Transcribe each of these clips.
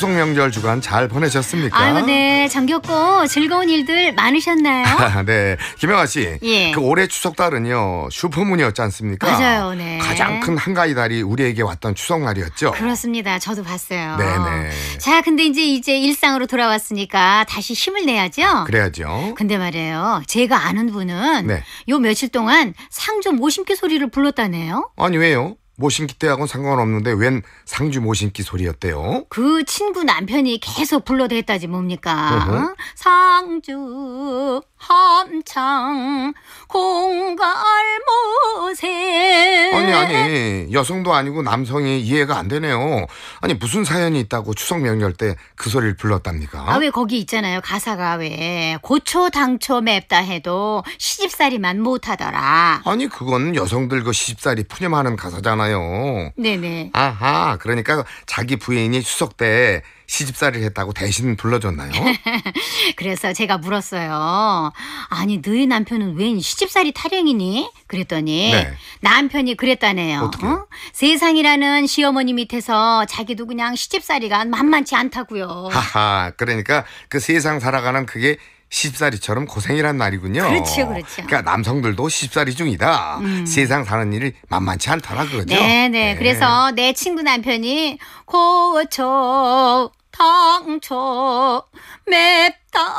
추석 명절 주간 잘 보내셨습니까? 아유, 네. 정겹고 즐거운 일들 많으셨나요? 네. 김영아 씨. 예. 그 올해 추석 달은요. 슈퍼문이었지 않습니까? 맞아요. 네. 가장 큰 한가위 달이 우리에게 왔던 추석날이었죠. 그렇습니다. 저도 봤어요. 네네. 네. 자, 근데 이제 이제 일상으로 돌아왔으니까 다시 힘을 내야죠. 그래야죠. 근데 말이에요. 제가 아는 분은 네. 요 며칠 동안 상좀 모심기 소리를 불렀다네요. 아니 왜요? 모신기 때하고는 상관없는데 웬 상주 모신기 소리였대요? 그 친구 남편이 계속 불러댔다지 뭡니까? 어 상주 함창 공갈못세 아니 아니 여성도 아니고 남성이 이해가 안 되네요 아니 무슨 사연이 있다고 추석 명절 때 그 소리를 불렀답니까 아 왜 거기 있잖아요 가사가 왜 고초 당초 맵다 해도 시집살이만 못하더라 아니 그건 여성들 그 시집살이 푸념하는 가사잖아요 네네 아하 그러니까 자기 부인이 추석 때 시집살이를 했다고 대신 불러줬나요? 그래서 제가 물었어요. 아니 너희 남편은 웬 시집살이 타령이니? 그랬더니 네. 남편이 그랬다네요. 어떻게? 어? 세상이라는 시어머니 밑에서 자기도 그냥 시집살이가 만만치 않다고요. 하하 그러니까 그 세상 살아가는 그게 시집살이처럼 고생이란 말이군요. 그렇죠, 그렇죠. 그러니까 남성들도 시집살이 중이다. 음. 세상 사는 일이 만만치 않더라 그거죠. 네, 네, 네. 그래서 내 친구 남편이 고쳐 당초 맵다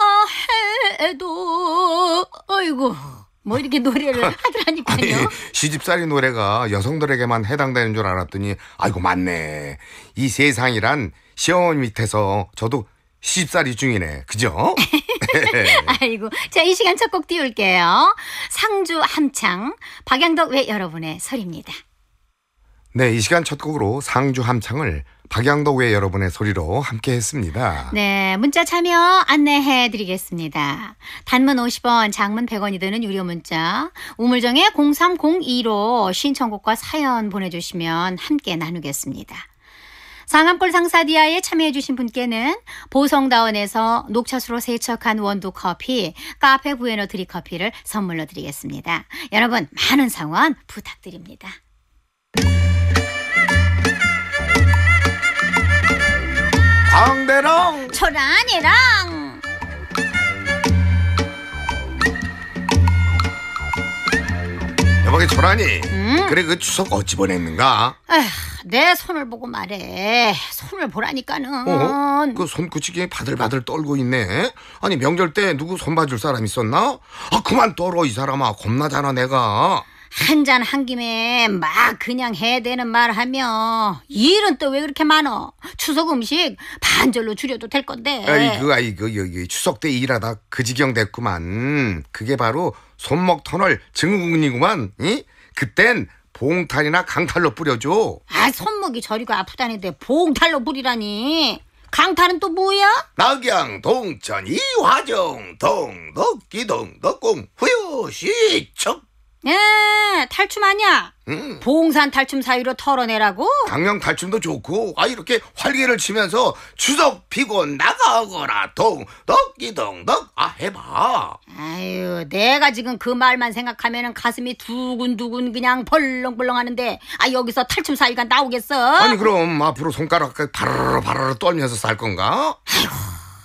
해도 어이구뭐 이렇게 노래를 하더라니까요. 아니, 시집살이 노래가 여성들에게만 해당되는 줄 알았더니 아이고 맞네. 이 세상이란 시어머니 밑에서 저도 시집살이 중이네. 그죠? 아이고. 자, 이 시간 첫 곡 띄울게요. 상주 함창 박양덕 외 여러분의 설입니다. 네, 이 시간 첫 곡으로 상주 함창을 박양도 의 여러분의 소리로 함께 했습니다. 네, 문자 참여 안내해 드리겠습니다. 단문 50원, 장문 100원이 되는 유료 문자, 우물정의 0302로 신청곡과 사연 보내주시면 함께 나누겠습니다. 상암골 상사디아에 참여해주신 분께는 보성다원에서 녹차수로 세척한 원두 커피, 카페 부에노 드리 커피를 선물로 드리겠습니다. 여러분, 많은 상원 부탁드립니다. 앙대롱 초란이랑 여보게 초란이 응? 그래 그 추석 어찌 보냈는가? 에휴, 내 손을 보고 말해 손을 보라니까는 어? 그 손끝이 바들바들 떨고 있네 아니 명절 때 누구 손 봐줄 사람 있었나? 아 그만 떨어 이 사람아 겁나잖아 내가 한잔한 김에 막 그냥 해야되는 말하며 일은 또 왜 그렇게 많어? 추석 음식 반절로 줄여도 될 건데. 아이고 아이고 그, 여기 추석 때 일하다 그 지경 됐구만. 그게 바로 손목 터널 증후군이구만. 이? 그땐 봉탈이나 강탈로 뿌려줘. 아 손목이 저리고 아프다는데 봉탈로 뿌리라니. 강탈은 또 뭐야? 낙양 동천 이화정 동덕기 동덕공 후유시척 예, 탈춤 아니야. 음. 봉산 탈춤 사위로 털어내라고? 강령 탈춤도 좋고, 아, 이렇게 활개를 치면서 추석 피고 나가거라, 동, 덕기동, 덕, 아, 해봐. 아유, 내가 지금 그 말만 생각하면 가슴이 두근두근 그냥 벌렁벌렁 하는데, 아, 여기서 탈춤 사위가 나오겠어? 아니, 그럼 앞으로 손가락 그 바르르 바르르 떨면서 살 건가? 아이고,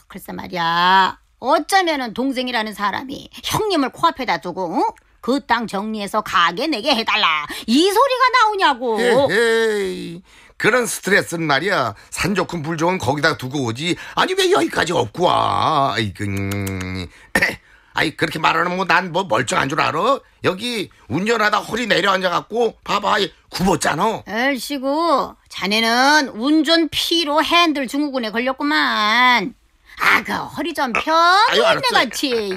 글쎄 말이야. 어쩌면은 동생이라는 사람이 형님을 코앞에다 두고, 응? 그땅 정리해서 가게 내게 해달라. 이 소리가 나오냐고. 에이 그런 스트레스는 말이야 산 좋건 불 좋은 거기다 두고 오지 아니 왜 여기까지 없고 와 이그 음. 아이 그렇게 말하는 뭐난뭐 뭐 멀쩡한 줄 알아 여기 운전하다 허리 내려앉아갖고 봐봐 굽었잖아 엘씨구 자네는 운전 피로 핸들 중후군에 걸렸구만 아 그 허리 좀 펴. 아, 아유, 알았어. 같이.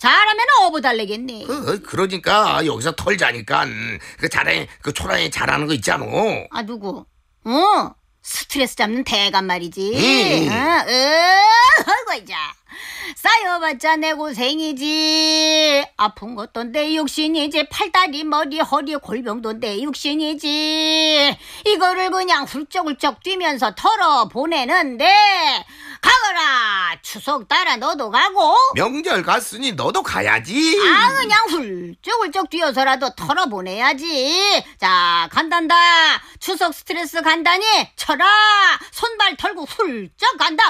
잘하면 어부 달래겠네. 그, 어, 그러니까 여기서 털자니까 음, 그 잘해 그 초라해 잘하는 거 있잖아. 아 누구? 어 스트레스 잡는 대감 말이지. 음. 어, 어, 이자 쌓여봤자 내 고생이지. 아픈 것도 내 육신이지. 팔다리, 머리, 허리, 골병도 내 육신이지. 이거를 그냥 훌쩍훌쩍 뛰면서 털어 보내는데 가거라 추석 따라 너도 가고 명절 갔으니 너도 가야지. 아 그냥 훌쩍훌쩍 뛰어서라도 털어보내야지 자 간단다 추석 스트레스 간다니 쳐라 손발 털고 훌쩍 간다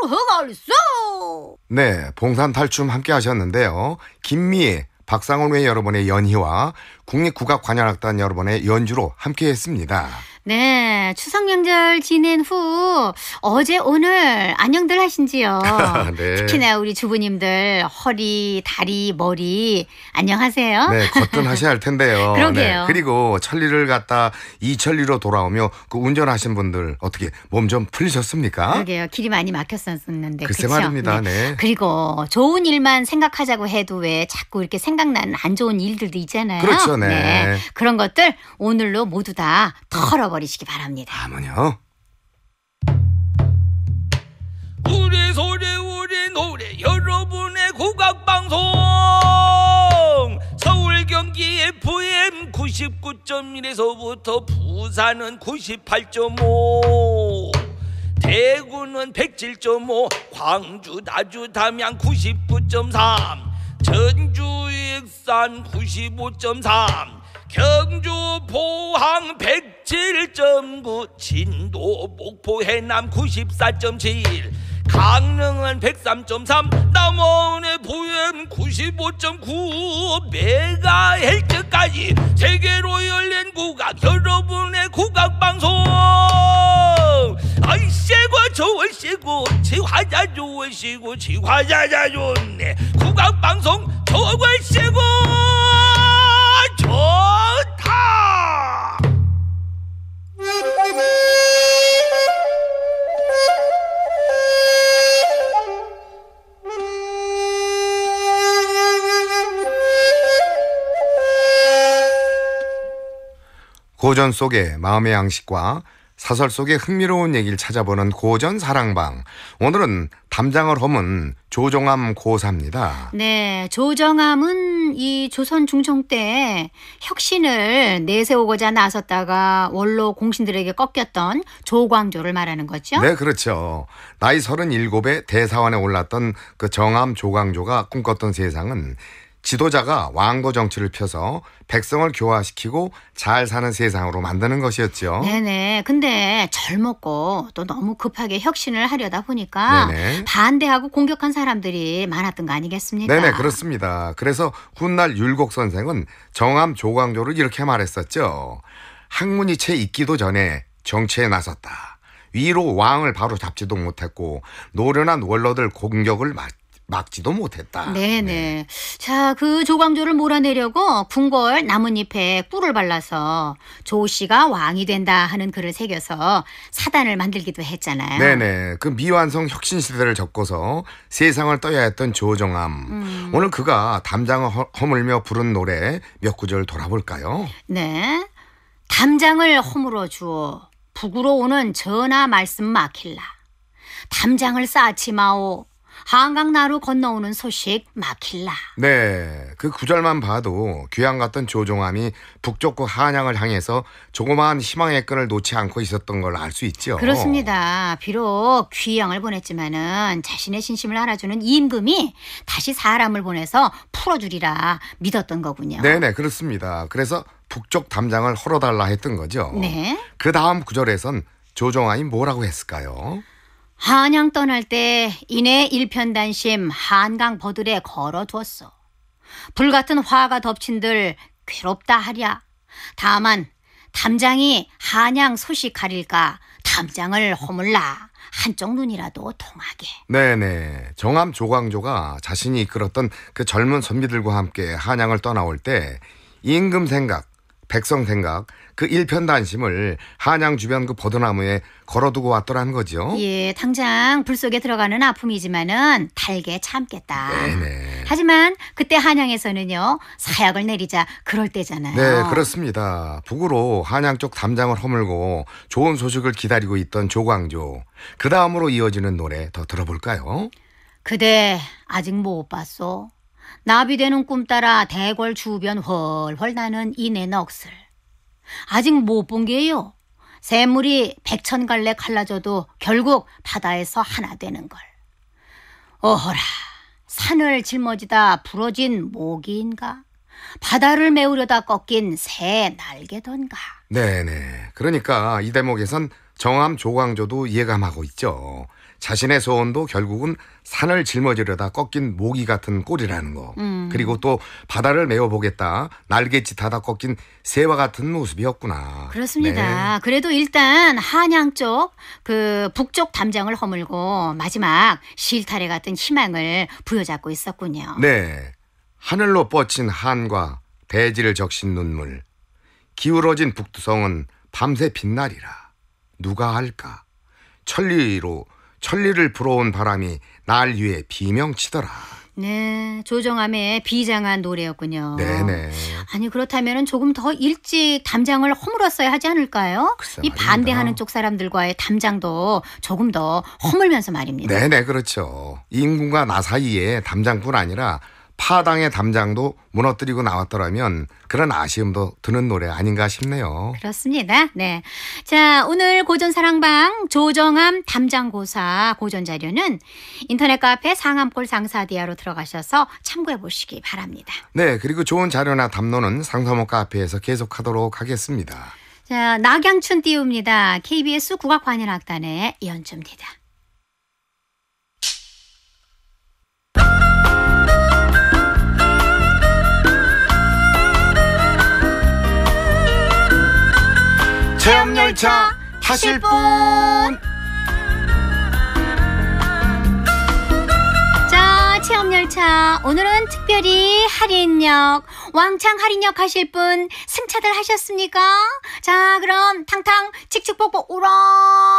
후루루 흑얼쏘 네, 봉산 탈춤 함께 하셨는데요. 김미애, 박상훈외 여러분의 연희와 국립국악관현악단 여러분의 연주로 함께 했습니다. 네, 추석 명절 지낸 후 어제 오늘 안녕들 하신지요. 아, 네. 특히나 우리 주부님들 허리, 다리, 머리 안녕하세요. 네, 거뜬하셔야 할 텐데요. 그러게요. 네, 그리고 천리를 갔다 이천리로 돌아오며 그 운전하신 분들 어떻게 몸 좀 풀리셨습니까? 그러게요. 길이 많이 막혔었는데. 글쎄 그쵸? 말입니다. 네. 네. 그리고 좋은 일만 생각하자고 해도 왜 자꾸 이렇게 생각나는 안 좋은 일들도 있잖아요. 그렇죠. 네. 네. 그런 것들 오늘로 모두 다 털어버 버리시기 바랍니다. 아무요. 우리 소리 우리 노래 여러분의 국악 방송 서울 경기 FM 99.1에서부터 부산은 98.5 대구는 107.5 광주 나주 담양 99.3 전주 익산 95.3 경주 포항 100 107.9 진도 목포 해남 94.7 강릉은 103.3 남원의 보엠 95.9 메가헬트까지 세계로 열린 국악 여러분의 국악방송 아이씨고 좋으시고 지화자 좋으시고 지화자자 좋네 국악방송 좋으시고 좋다 고전 속에 마음의 양식과 사설 속의 흥미로운 얘기를 찾아보는 고전 사랑방. 오늘은 담장을 허문 조정암 고사입니다. 네, 조정암은 이 조선 중종 때 혁신을 내세우고자 나섰다가 원로 공신들에게 꺾였던 조광조를 말하는 거죠. 네, 그렇죠. 나이 37에 대사원에 올랐던 그 정암 조광조가 꿈꿨던 세상은 지도자가 왕도 정치를 펴서 백성을 교화시키고 잘 사는 세상으로 만드는 것이었죠. 네네. 근데 젊었고 또 너무 급하게 혁신을 하려다 보니까 네네. 반대하고 공격한 사람들이 많았던 거 아니겠습니까? 네네 그렇습니다. 그래서 훗날 율곡 선생은 정암 조광조를 이렇게 말했었죠. 학문이 채 있기도 전에 정치에 나섰다. 위로 왕을 바로 잡지도 못했고 노련한 원로들 공격을 맞. 막지도 못했다. 네네. 네. 네. 자, 그 조광조를 몰아내려고 궁궐 나뭇잎에 꿀을 발라서 조 씨가 왕이 된다 하는 글을 새겨서 사단을 만들기도 했잖아요. 네네. 네. 그 미완성 혁신 시대를 겪고서 세상을 떠야 했던 조정암. 음. 오늘 그가 담장을 허물며 부른 노래 몇 구절 돌아볼까요? 네. 담장을 허물어 주어 북으로 오는 전하 말씀 막힐라. 담장을 쌓지 마오. 한강나루 건너오는 소식 막힐라. 네, 그 구절만 봐도 귀양 같은 조종함이 북쪽구 한양을 향해서 조그마한 희망의 끈을 놓지 않고 있었던 걸 알 수 있죠. 그렇습니다. 비록 귀양을 보냈지만은 자신의 진심을 알아주는 임금이 다시 사람을 보내서 풀어주리라 믿었던 거군요. 네네, 네, 그렇습니다. 그래서 북쪽 담장을 헐어달라 했던 거죠. 네. 그 다음 구절에선 조종함이 뭐라고 했을까요? 한양 떠날 때 이내 일편단심 한강 버들에 걸어두었소 불같은 화가 덮친들 괴롭다 하랴. 다만 담장이 한양 소식하릴까 담장을 허물라 한쪽 눈이라도 통하게. 네네. 정암 조광조가 자신이 이끌었던 그 젊은 선비들과 함께 한양을 떠나올 때 임금 생각, 백성 생각, 그 일편단심을 한양 주변 그 버드나무에 걸어두고 왔더라는 거죠. 예, 당장 불 속에 들어가는 아픔이지만은 달게 참겠다. 네네. 하지만 그때 한양에서는요 사약을 내리자 그럴 때잖아요. 네, 그렇습니다. 북으로 한양 쪽 담장을 허물고 좋은 소식을 기다리고 있던 조광조. 그 다음으로 이어지는 노래 더 들어볼까요? 그대 아직 못 봤소. 나비되는 꿈 따라 대궐 주변 훨훨 나는 이내 넋을. 아직 못 본 게요. 샘물이 백천 갈래 갈라져도 결국 바다에서 하나 되는 걸. 어허라, 산을 짊어지다 부러진 모기인가? 바다를 메우려다 꺾인 새 날개던가. 네네. 그러니까 이 대목에선 정암 조광조도 예감하고 있죠. 자신의 소원도 결국은 산을 짊어지려다 꺾인 모기 같은 꼴이라는 거. 음. 그리고 또 바다를 메워보겠다. 날갯짓하다 꺾인 새와 같은 모습이었구나. 그렇습니다. 네. 그래도 일단 한양 쪽 그 북쪽 담장을 허물고 마지막 실타래 같은 희망을 부여잡고 있었군요. 네. 하늘로 뻗친 한과 대지를 적신 눈물. 기울어진 북두성은 밤새 빛날이라. 누가 할까? 천리로 천리를 불어온 바람이 날 위에 비명치더라. 네, 조정암의 비장한 노래였군요. 네네. 아니 그렇다면 조금 더 일찍 담장을 허물었어야 하지 않을까요? 이 반대하는 쪽 사람들과의 담장도 조금 더 허물면서 말입니다. 네네, 그렇죠. 인군과 나 사이에 담장뿐 아니라 파당의 담장도 무너뜨리고 나왔더라면 그런 아쉬움도 드는 노래 아닌가 싶네요. 그렇습니다. 네. 자, 오늘 고전 사랑방 조정암 담장고사 고전 자료는 인터넷 카페 상암골 상사디아로 들어가셔서 참고해 보시기 바랍니다. 네, 그리고 좋은 자료나 담론은 상사모 카페에서 계속하도록 하겠습니다. 자, 낙양춘 띄웁니다. KBS 국악관현악단의 이현주입니다. 체험열차 하실분 열차 오늘은 특별히 할인역 왕창 할인역 하실 분 승차들 하셨습니까? 자 그럼 탕탕 칙칙폭폭 오라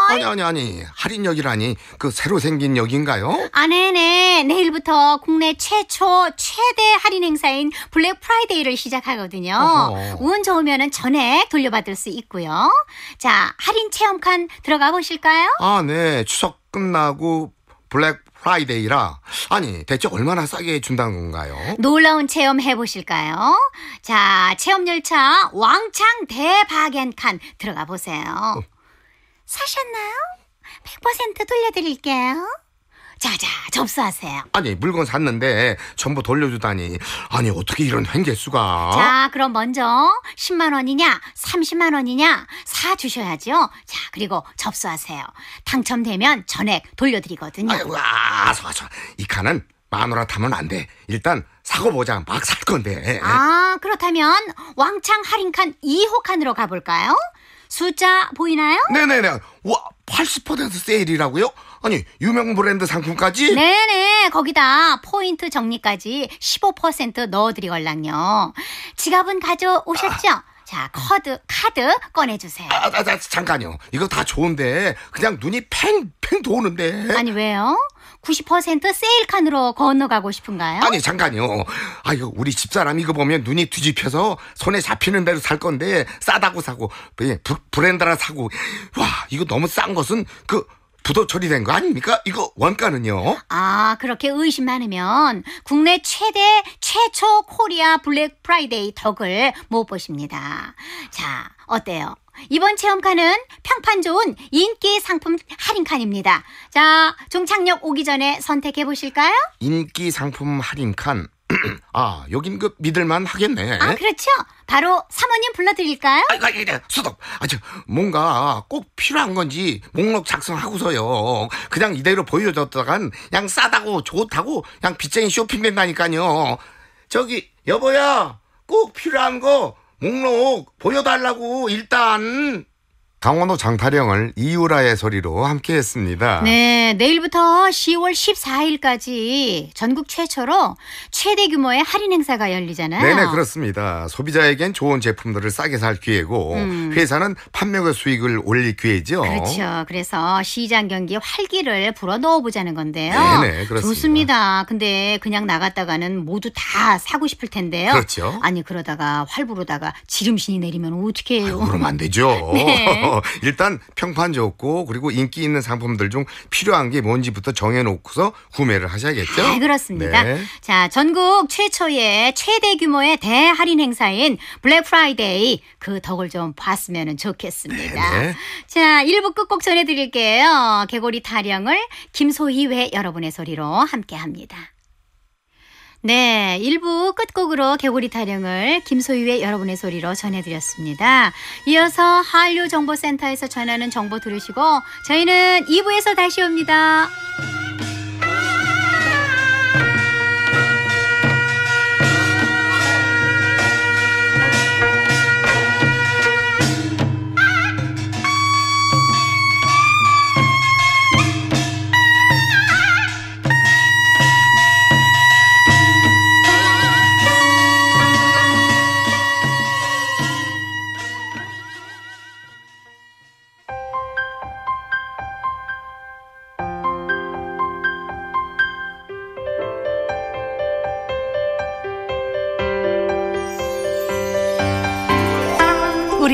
아니 아니 아니 할인역이라니 그 새로 생긴 역인가요? 아 네네 내일부터 국내 최초 최대 할인 행사인 블랙 프라이데이를 시작하거든요 어허. 운 좋으면 전액 돌려받을 수 있고요 자 할인 체험칸 들어가 보실까요? 아네 추석 끝나고 블랙 프라이데이라 아니 대체 얼마나 싸게 준다는 건가요? 놀라운 체험 해보실까요? 자 체험 열차 왕창 대박엔칸 들어가 보세요. 어. 사셨나요? 100% 돌려드릴게요. 자자 접수하세요. 아니 물건 샀는데 전부 돌려주다니 아니 어떻게 이런 횡재수가 자 그럼 먼저 10만 원이냐 30만 원이냐 사 주셔야죠. 자 그리고 접수하세요. 당첨되면 전액 돌려드리거든요. 아이 아서 아이 칸은 마누라 타면 안 돼. 일단 사고 보자. 막 살 건데. 아 그렇다면 왕창 할인칸 2호 칸으로 가볼까요? 숫자 보이나요? 네네네. 와80% 세일이라고요? 아니 유명 브랜드 상품까지? 네네 거기다 포인트 정리까지 15% 넣어드리걸랑요. 지갑은 가져오셨죠? 아. 자, 커드, 카드 꺼내주세요. 아, 아, 아, 잠깐요. 이거 다 좋은데, 그냥 눈이 팽, 팽 도는데. 아니, 왜요? 90% 세일칸으로 건너가고 싶은가요? 아니, 잠깐요. 아유, 우리 집사람이 거 보면 눈이 뒤집혀서 손에 잡히는 대로 살 건데, 싸다고 사고, 브, 예, 브랜드라 사고. 와, 이거 너무 싼 것은 그 부도 처리된 거 아닙니까? 이거 원가는요? 아, 그렇게 의심 많으면 국내 최대 최초 코리아 블랙 프라이데이 덕을 못 보십니다. 자, 어때요? 이번 체험칸은 평판 좋은 인기 상품 할인칸입니다. 자, 종착역 오기 전에 선택해 보실까요? 인기 상품 할인칸 아, 여긴 그 믿을만 하겠네. 아, 그렇죠. 바로 사모님 불러드릴까요? 아, 아, 수덕. 아, 저, 뭔가 꼭 필요한 건지 목록 작성하고서요. 그냥 이대로 보여줬다간 그냥 싸다고 좋다고 그냥 빚쟁이 쇼핑된다니까요. 저기, 여보야, 꼭 필요한 거 목록 보여달라고 일단. 강원도 장타령을 이유라의 소리로 함께했습니다. 네, 내일부터 10월 14일까지 전국 최초로 최대 규모의 할인 행사가 열리잖아요. 네네 그렇습니다. 소비자에겐 좋은 제품들을 싸게 살 기회고 음. 회사는 판매가 수익을 올릴 기회죠. 그렇죠. 그래서 시장 경기 활기를 불어넣어 보자는 건데요. 네네 그렇습니다. 좋습니다. 근데 그냥 나갔다가는 모두 다 사고 싶을 텐데요. 그렇죠. 아니 그러다가 활부르다가 지름신이 내리면 어떻게 해요? 그러면안 되죠. 네. 일단 평판 좋고 그리고 인기 있는 상품들 중 필요한 게 뭔지부터 정해놓고서 구매를 하셔야겠죠. 네, 그렇습니다. 네. 자, 전국 최초의 최대 규모의 대할인 행사인 블랙 프라이데이 그 덕을 좀 봤으면 좋겠습니다. 네네. 네. 자, 1부 끝곡 전해드릴게요. 개고리 타령을 김소희의 여러분의 소리로 함께합니다. 네, 1부 끝곡으로 개구리 타령을 김소유의 여러분의 소리로 전해드렸습니다. 이어서 한류정보센터에서 전하는 정보 들으시고 저희는 2부에서 다시 옵니다.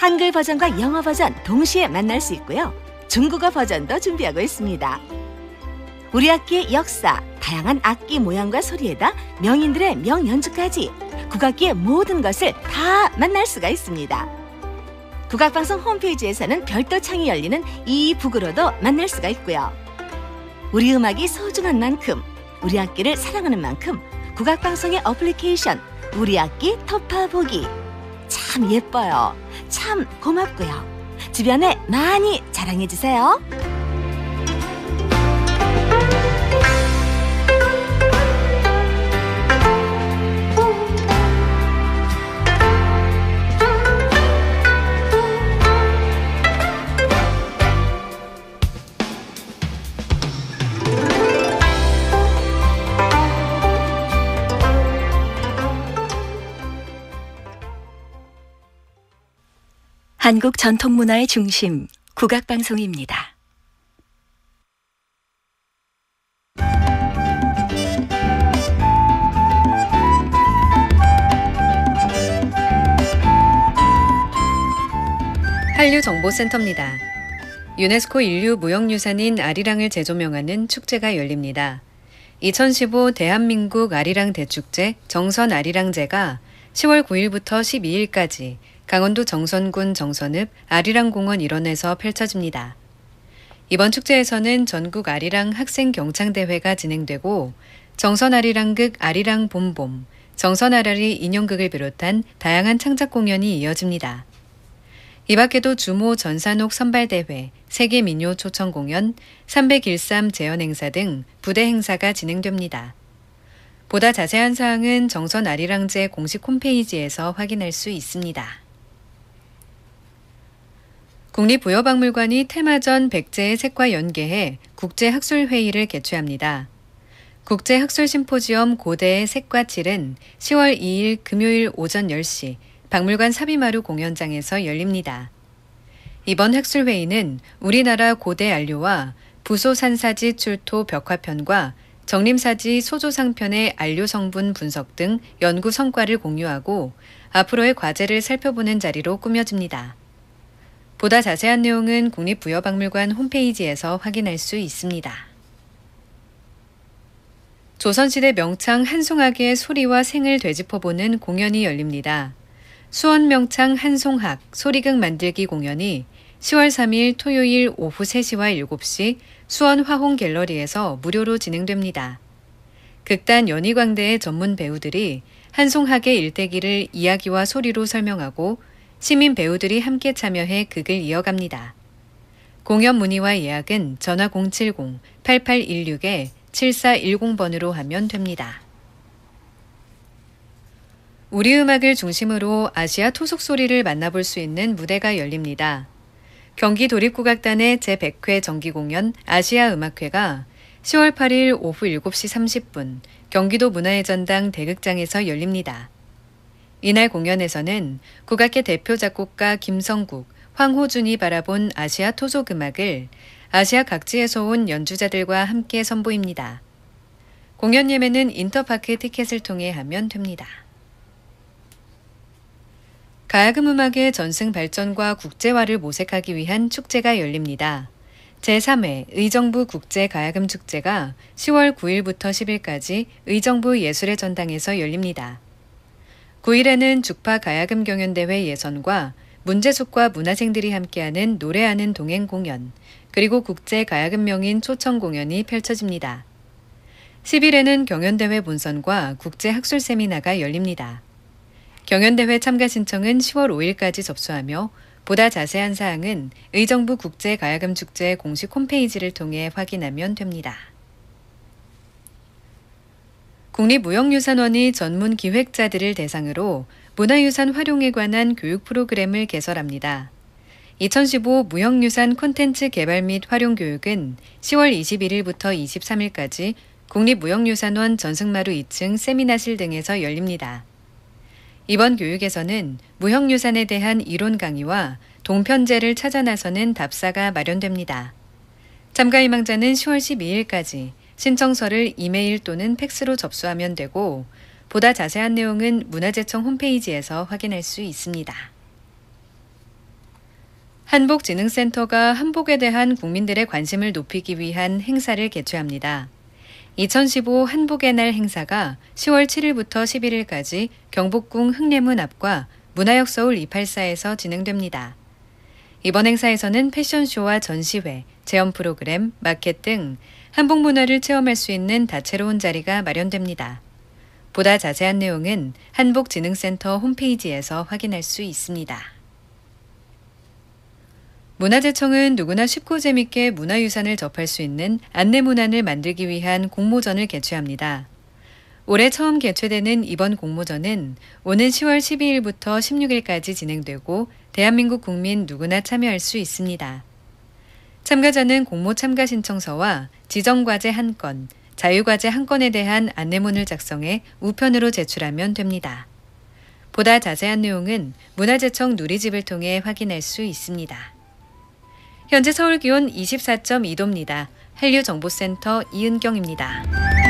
한글 버전과 영어 버전 동시에 만날 수 있고요. 중국어 버전도 준비하고 있습니다. 우리 악기의 역사, 다양한 악기 모양과 소리에다 명인들의 명연주까지 국악기의 모든 것을 다 만날 수가 있습니다. 국악방송 홈페이지에서는 별도 창이 열리는 이 북으로도 만날 수가 있고요. 우리 음악이 소중한 만큼, 우리 악기를 사랑하는 만큼 국악방송의 어플리케이션 우리 악기 토파 보기 참 예뻐요. 참 고맙고요. 주변에 많이 자랑해주세요. 한국 전통문화의 중심, 국악방송입니다. 한류정보센터입니다. 유네스코 인류 무형유산인 아리랑을 재조명하는 축제가 열립니다. 2015 대한민국 아리랑 대축제 정선 아리랑제가 10월 9일부터 12일까지 강원도 정선군 정선읍 아리랑공원 일원에서 펼쳐집니다. 이번 축제에서는 전국 아리랑 학생 경창대회가 진행되고 정선 아리랑극 아리랑 봄봄, 정선 아라리 인형극을 비롯한 다양한 창작 공연이 이어집니다. 이 밖에도 주모 전산옥 선발대회, 세계민요 초청 공연, 313 0 재현 행사 등 부대 행사가 진행됩니다. 보다 자세한 사항은 정선 아리랑제 공식 홈페이지에서 확인할 수 있습니다. 국립보여박물관이 테마전 백제의 색과 연계해 국제학술회의를 개최합니다. 국제학술심포지엄 고대의 색과 질은 10월 2일 금요일 오전 10시 박물관 사비마루 공연장에서 열립니다. 이번 학술회의는 우리나라 고대 안료와 부소산사지 출토 벽화편과 정림사지 소조상편의 안료 성분 분석 등 연구 성과를 공유하고 앞으로의 과제를 살펴보는 자리로 꾸며집니다. 보다 자세한 내용은 국립부여박물관 홈페이지에서 확인할 수 있습니다. 조선시대 명창 한송학의 소리와 생을 되짚어보는 공연이 열립니다. 수원 명창 한송학 소리극 만들기 공연이 10월 3일 토요일 오후 3시와 7시 수원 화홍 갤러리에서 무료로 진행됩니다. 극단 연희광대의 전문 배우들이 한송학의 일대기를 이야기와 소리로 설명하고 시민 배우들이 함께 참여해 극을 이어갑니다. 공연 문의와 예약은 전화 070-8816-7410번으로 하면 됩니다. 우리 음악을 중심으로 아시아 토속 소리를 만나볼 수 있는 무대가 열립니다. 경기 도립국악단의 제100회 정기공연 아시아 음악회가 10월 8일 오후 7시 30분 경기도 문화의 전당 대극장에서 열립니다. 이날 공연에서는 국악계 대표 작곡가 김성국, 황호준이 바라본 아시아 토속 음악을 아시아 각지에서 온 연주자들과 함께 선보입니다. 공연 예매는 인터파크 티켓을 통해 하면 됩니다. 가야금 음악의 전승 발전과 국제화를 모색하기 위한 축제가 열립니다. 제3회 의정부 국제 가야금 축제가 10월 9일부터 10일까지 의정부 예술의 전당에서 열립니다. 9일에는 죽파 가야금 경연대회 예선과 문제숙과 문화생들이 함께하는 노래하는 동행 공연, 그리고 국제 가야금 명인 초청 공연이 펼쳐집니다. 10일에는 경연대회 본선과 국제 학술 세미나가 열립니다. 경연대회 참가 신청은 10월 5일까지 접수하며 보다 자세한 사항은 의정부 국제가야금축제 공식 홈페이지를 통해 확인하면 됩니다. 국립무형유산원이 전문 기획자들을 대상으로 문화유산 활용에 관한 교육 프로그램을 개설합니다. 2015 무형유산 콘텐츠 개발 및 활용 교육은 10월 21일부터 23일까지 국립무형유산원 전승마루 2층 세미나실 등에서 열립니다. 이번 교육에서는 무형유산에 대한 이론 강의와 동편제를 찾아 나서는 답사가 마련됩니다. 참가 희망자는 10월 12일까지 신청서를 이메일 또는 팩스로 접수하면 되고 보다 자세한 내용은 문화재청 홈페이지에서 확인할 수 있습니다. 한복진흥센터가 한복에 대한 국민들의 관심을 높이기 위한 행사를 개최합니다. 2015 한복의 날 행사가 10월 7일부터 11일까지 경복궁 흥례문 앞과 문화역 서울 284에서 진행됩니다. 이번 행사에서는 패션쇼와 전시회, 체험 프로그램, 마켓 등 한복 문화를 체험할 수 있는 다채로운 자리가 마련됩니다. 보다 자세한 내용은 한복진흥센터 홈페이지에서 확인할 수 있습니다. 문화재청은 누구나 쉽고 재밌게 문화유산을 접할 수 있는 안내문안을 만들기 위한 공모전을 개최합니다. 올해 처음 개최되는 이번 공모전은 오는 10월 12일부터 16일까지 진행되고 대한민국 국민 누구나 참여할 수 있습니다. 참가자는 공모 참가 신청서와 지정과제 한 건, 자유과제 한 건에 대한 안내문을 작성해 우편으로 제출하면 됩니다. 보다 자세한 내용은 문화재청 누리집을 통해 확인할 수 있습니다. 현재 서울 기온 24.2도입니다. 한류정보센터 이은경입니다.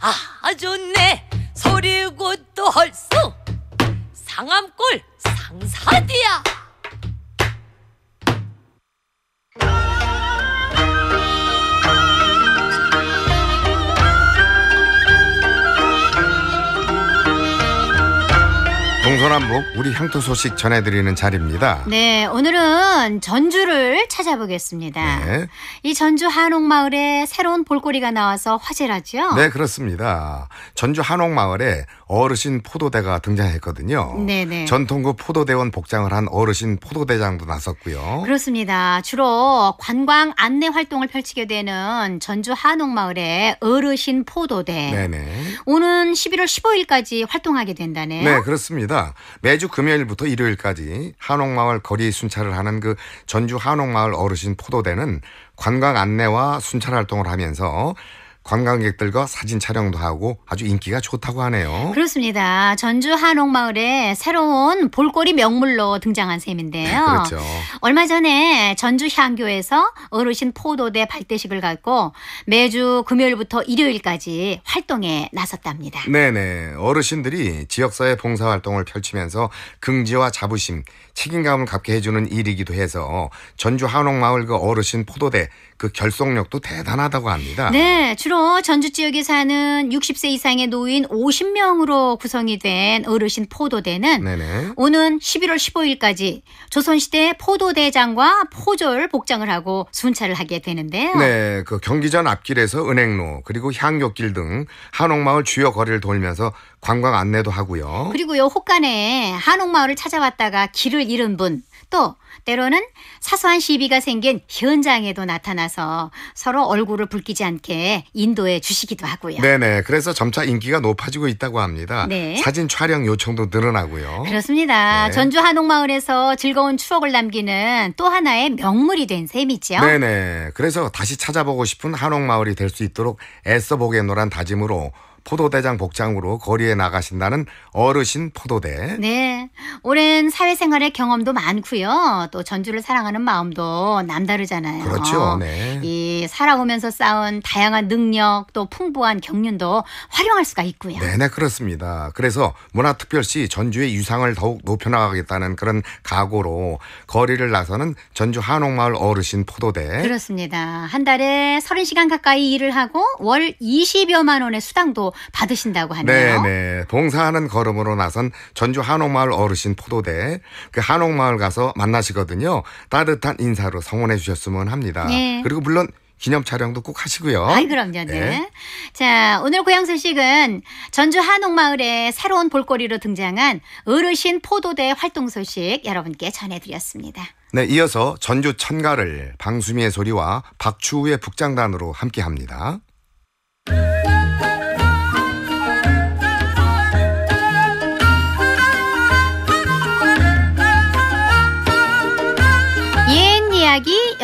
아 좋네 소리고 또 헐수 상암골 상사디야 동서남북 우리 향토 소식 전해드리는 자리입니다. 네, 오늘은 전주를 찾아보겠습니다. 네. 이 전주 한옥마을에 새로운 볼거리가 나와서 화제라지요? 네, 그렇습니다. 전주 한옥마을에 어르신 포도대가 등장했거든요. 네네. 네. 전통구 포도대원 복장을 한 어르신 포도대장도 나섰고요. 그렇습니다. 주로 관광 안내 활동을 펼치게 되는 전주 한옥마을의 어르신 포도대. 네네. 네. 오는 11월 15일까지 활동하게 된다네요. 네, 그렇습니다. 저희가 매주 금요일부터 일요일까지 한옥마을 거리 순찰을 하는 그 전주 한옥마을 어르신 포도대는 관광 안내와 순찰 활동을 하면서 관광객들과 사진 촬영도 하고 아주 인기가 좋다고 하네요. 그렇습니다. 전주 한옥마을에 새로운 볼거리 명물로 등장한 셈인데요. 네, 그렇죠. 얼마 전에 전주 향교에서 어르신 포도대 발대식을 갖고 매주 금요일부터 일요일까지 활동에 나섰답니다. 네네. 어르신들이 지역사회 봉사활동을 펼치면서 긍지와 자부심, 책임감을 갖게 해주는 일이기도 해서 전주 한옥마을 그 어르신 포도대 그 결속력도 대단하다고 합니다. 네, 주로 전주 지역에 사는 60세 이상의 노인 50명으로 구성이 된 어르신 포도대는 네네. 오는 11월 15일까지 조선시대 포도대장과 포졸 복장을 하고 순찰을 하게 되는데요. 네, 그 경기전 앞길에서 은행로 그리고 향교길등 한옥마을 주요 거리를 돌면서 관광 안내도 하고요. 그리고요 혹간에 한옥마을을 찾아왔다가 길을 잃은 분, 또 때로는 사소한 시비가 생긴 현장에도 나타나서 서로 얼굴을 붉히지 않게 인도해 주시기도 하고요. 네네. 그래서 점차 인기가 높아지고 있다고 합니다. 네. 사진 촬영 요청도 늘어나고요. 그렇습니다. 네. 전주 한옥마을에서 즐거운 추억을 남기는 또 하나의 명물이 된 셈이죠. 네네. 그래서 다시 찾아보고 싶은 한옥마을이 될 수 있도록 애써보게노란 다짐으로 포도대장 복장으로 거리에 나가신다는 어르신 포도대. 네. 오랜 사회생활의 경험도 많고요. 또 전주를 사랑하는 마음도 남다르잖아요. 그렇죠. 네. 이 살아오면서 쌓은 다양한 능력 또 풍부한 경륜도 활용할 수가 있고요. 네네 네, 그렇습니다. 그래서 문화특별시 전주의 유상을 더욱 높여나가겠다는 그런 각오로 거리를 나서는 전주 한옥마을 어르신 포도대. 그렇습니다. 한 달에 30시간 가까이 일을 하고 월 20여만 원의 수당도 받으신다고 하네요. 네, 네. 봉사하는 걸음으로 나선 전주 한옥마을 어르신 포도대 그 한옥마을 가서 만나시거든요. 따뜻한 인사로 성원해 주셨으면 합니다. 네. 그리고 물론 기념 촬영도 꼭 하시고요. 아이 그럼요. 네. 네. 자, 오늘 고향 소식은 전주 한옥마을의 새로운 볼거리로 등장한 어르신 포도대 활동 소식 여러분께 전해드렸습니다. 네, 이어서 전주 천가를 방수미의 소리와 박추우의 북장단으로 함께합니다.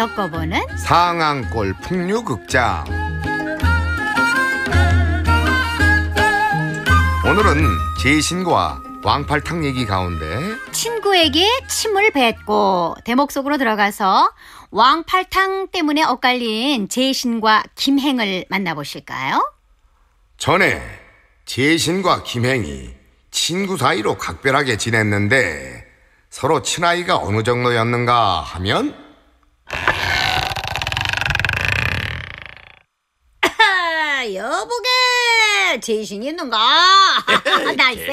겪어보는 상앙골 풍류극장 오늘은 제신과 왕팔탕 얘기 가운데 친구에게 침을 뱉고 대목 속으로 들어가서 왕팔탕 때문에 엇갈린 제신과 김행을 만나보실까요? 전에 제신과 김행이 친구 사이로 각별하게 지냈는데 서로 친아이가 어느 정도였는가 하면 여보게 제신 있는가? 날씨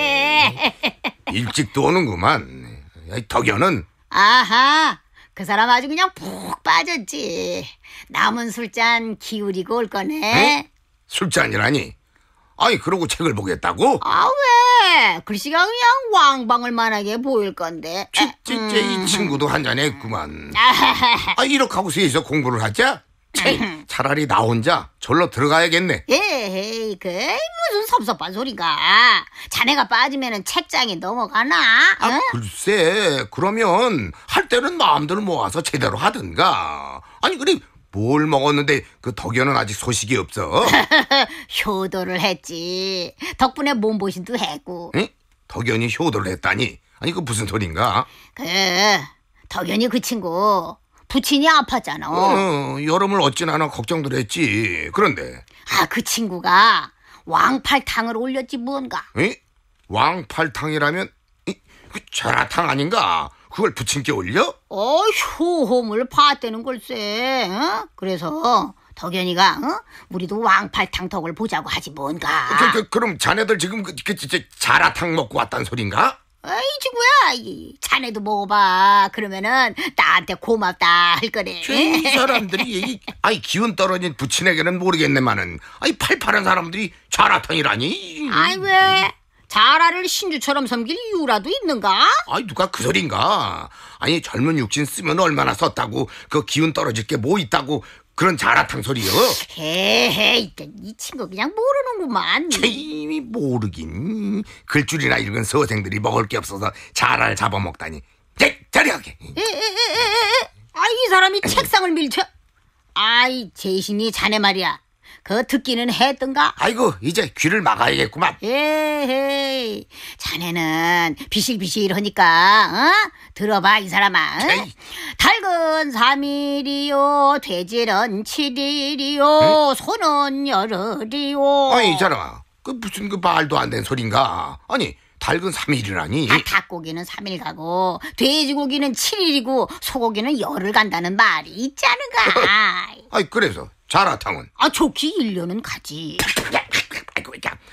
일찍 도 오는구만 아이, 덕여는 아하 그 사람 아주 그냥 푹 빠졌지 남은 술잔 기울이고 올 거네 술잔이라니 아니 그러고 책을 보겠다고? 아 왜? 글씨가 그 그냥 왕방을만하게 보일 건데. 찌찌찌 이 음. 친구도 한잔 했구만. 아 이렇게 하고서 여기서 공부를 하자? 차라리 나 혼자 절로 들어가야겠네. 에이 예, 그 무슨 섭섭한 소리가. 자네가 빠지면 책장이 넘어가나? 아 응? 글쎄 그러면 할 때는 마음대로 모아서 제대로 하든가. 아니 그리 뭘 먹었는데 그 덕여는 아직 소식이 없어? 효도를 했지. 덕분에 몸보신도 했고. 응? 덕연이 효도를 했다니? 아니 그 무슨 소린가? 그 덕연이 그 친구 부친이 아팠잖아. 어, 여름을 어찌나 하나 걱정들 했지. 그런데 아 그 친구가 왕팔탕을 올렸지 뭔가. 응? 왕팔탕이라면 이, 그 전화탕 아닌가? 그걸 부침께 올려? 어, 효험을 봤다는 걸세. 어? 그래서 덕현이가 어? 우리도 왕팔탕 덕을 보자고 하지 뭔가. 그, 그, 그 그럼 자네들 지금 그, 그, 그 자라탕 먹고 왔단 소린가? 아이 친구야 이, 자네도 먹어봐 그러면은 나한테 고맙다 할거네이 사람들이 이, 아이 기운 떨어진 부친에게는 모르겠네만은 아이 팔팔한 사람들이 자라탕이라니 아이 왜 자라를 신주처럼 섬길 이유라도 있는가? 아이 누가 그 소린가? 아니 젊은 육신 쓰면 얼마나 썼다고 그 기운 떨어질 게 뭐 있다고 그런 자라탕 소리여 헤헤, 이 친구 그냥 모르는구만. 이미 모르긴. 글줄이나 읽은 서생들이 먹을 게 없어서 자라를 잡아먹다니. 예, 자리하게. 에에에에에, 에 아 이 사람이 책상을 밀쳐. 아이 제신이 자네 말이야. 그 듣기는 했던가? 아이고 이제 귀를 막아야겠구만. 에헤이 예, 예. 자네는 비실비실하니까 어? 들어봐 이 사람아. 어? 응? 달근 3일이요 돼지는 7일이요 손은 열흘이요. 아니 이 사람아 그 무슨 그 말도 안 되는 소린가? 아니 닭은 3일이라니. 아, 닭고기는 3일 가고 돼지고기는 7일이고 소고기는 열흘 간다는 말이 있지 않은가? 아이 그래서 자라탕은? 아 좋기 1년은 가지.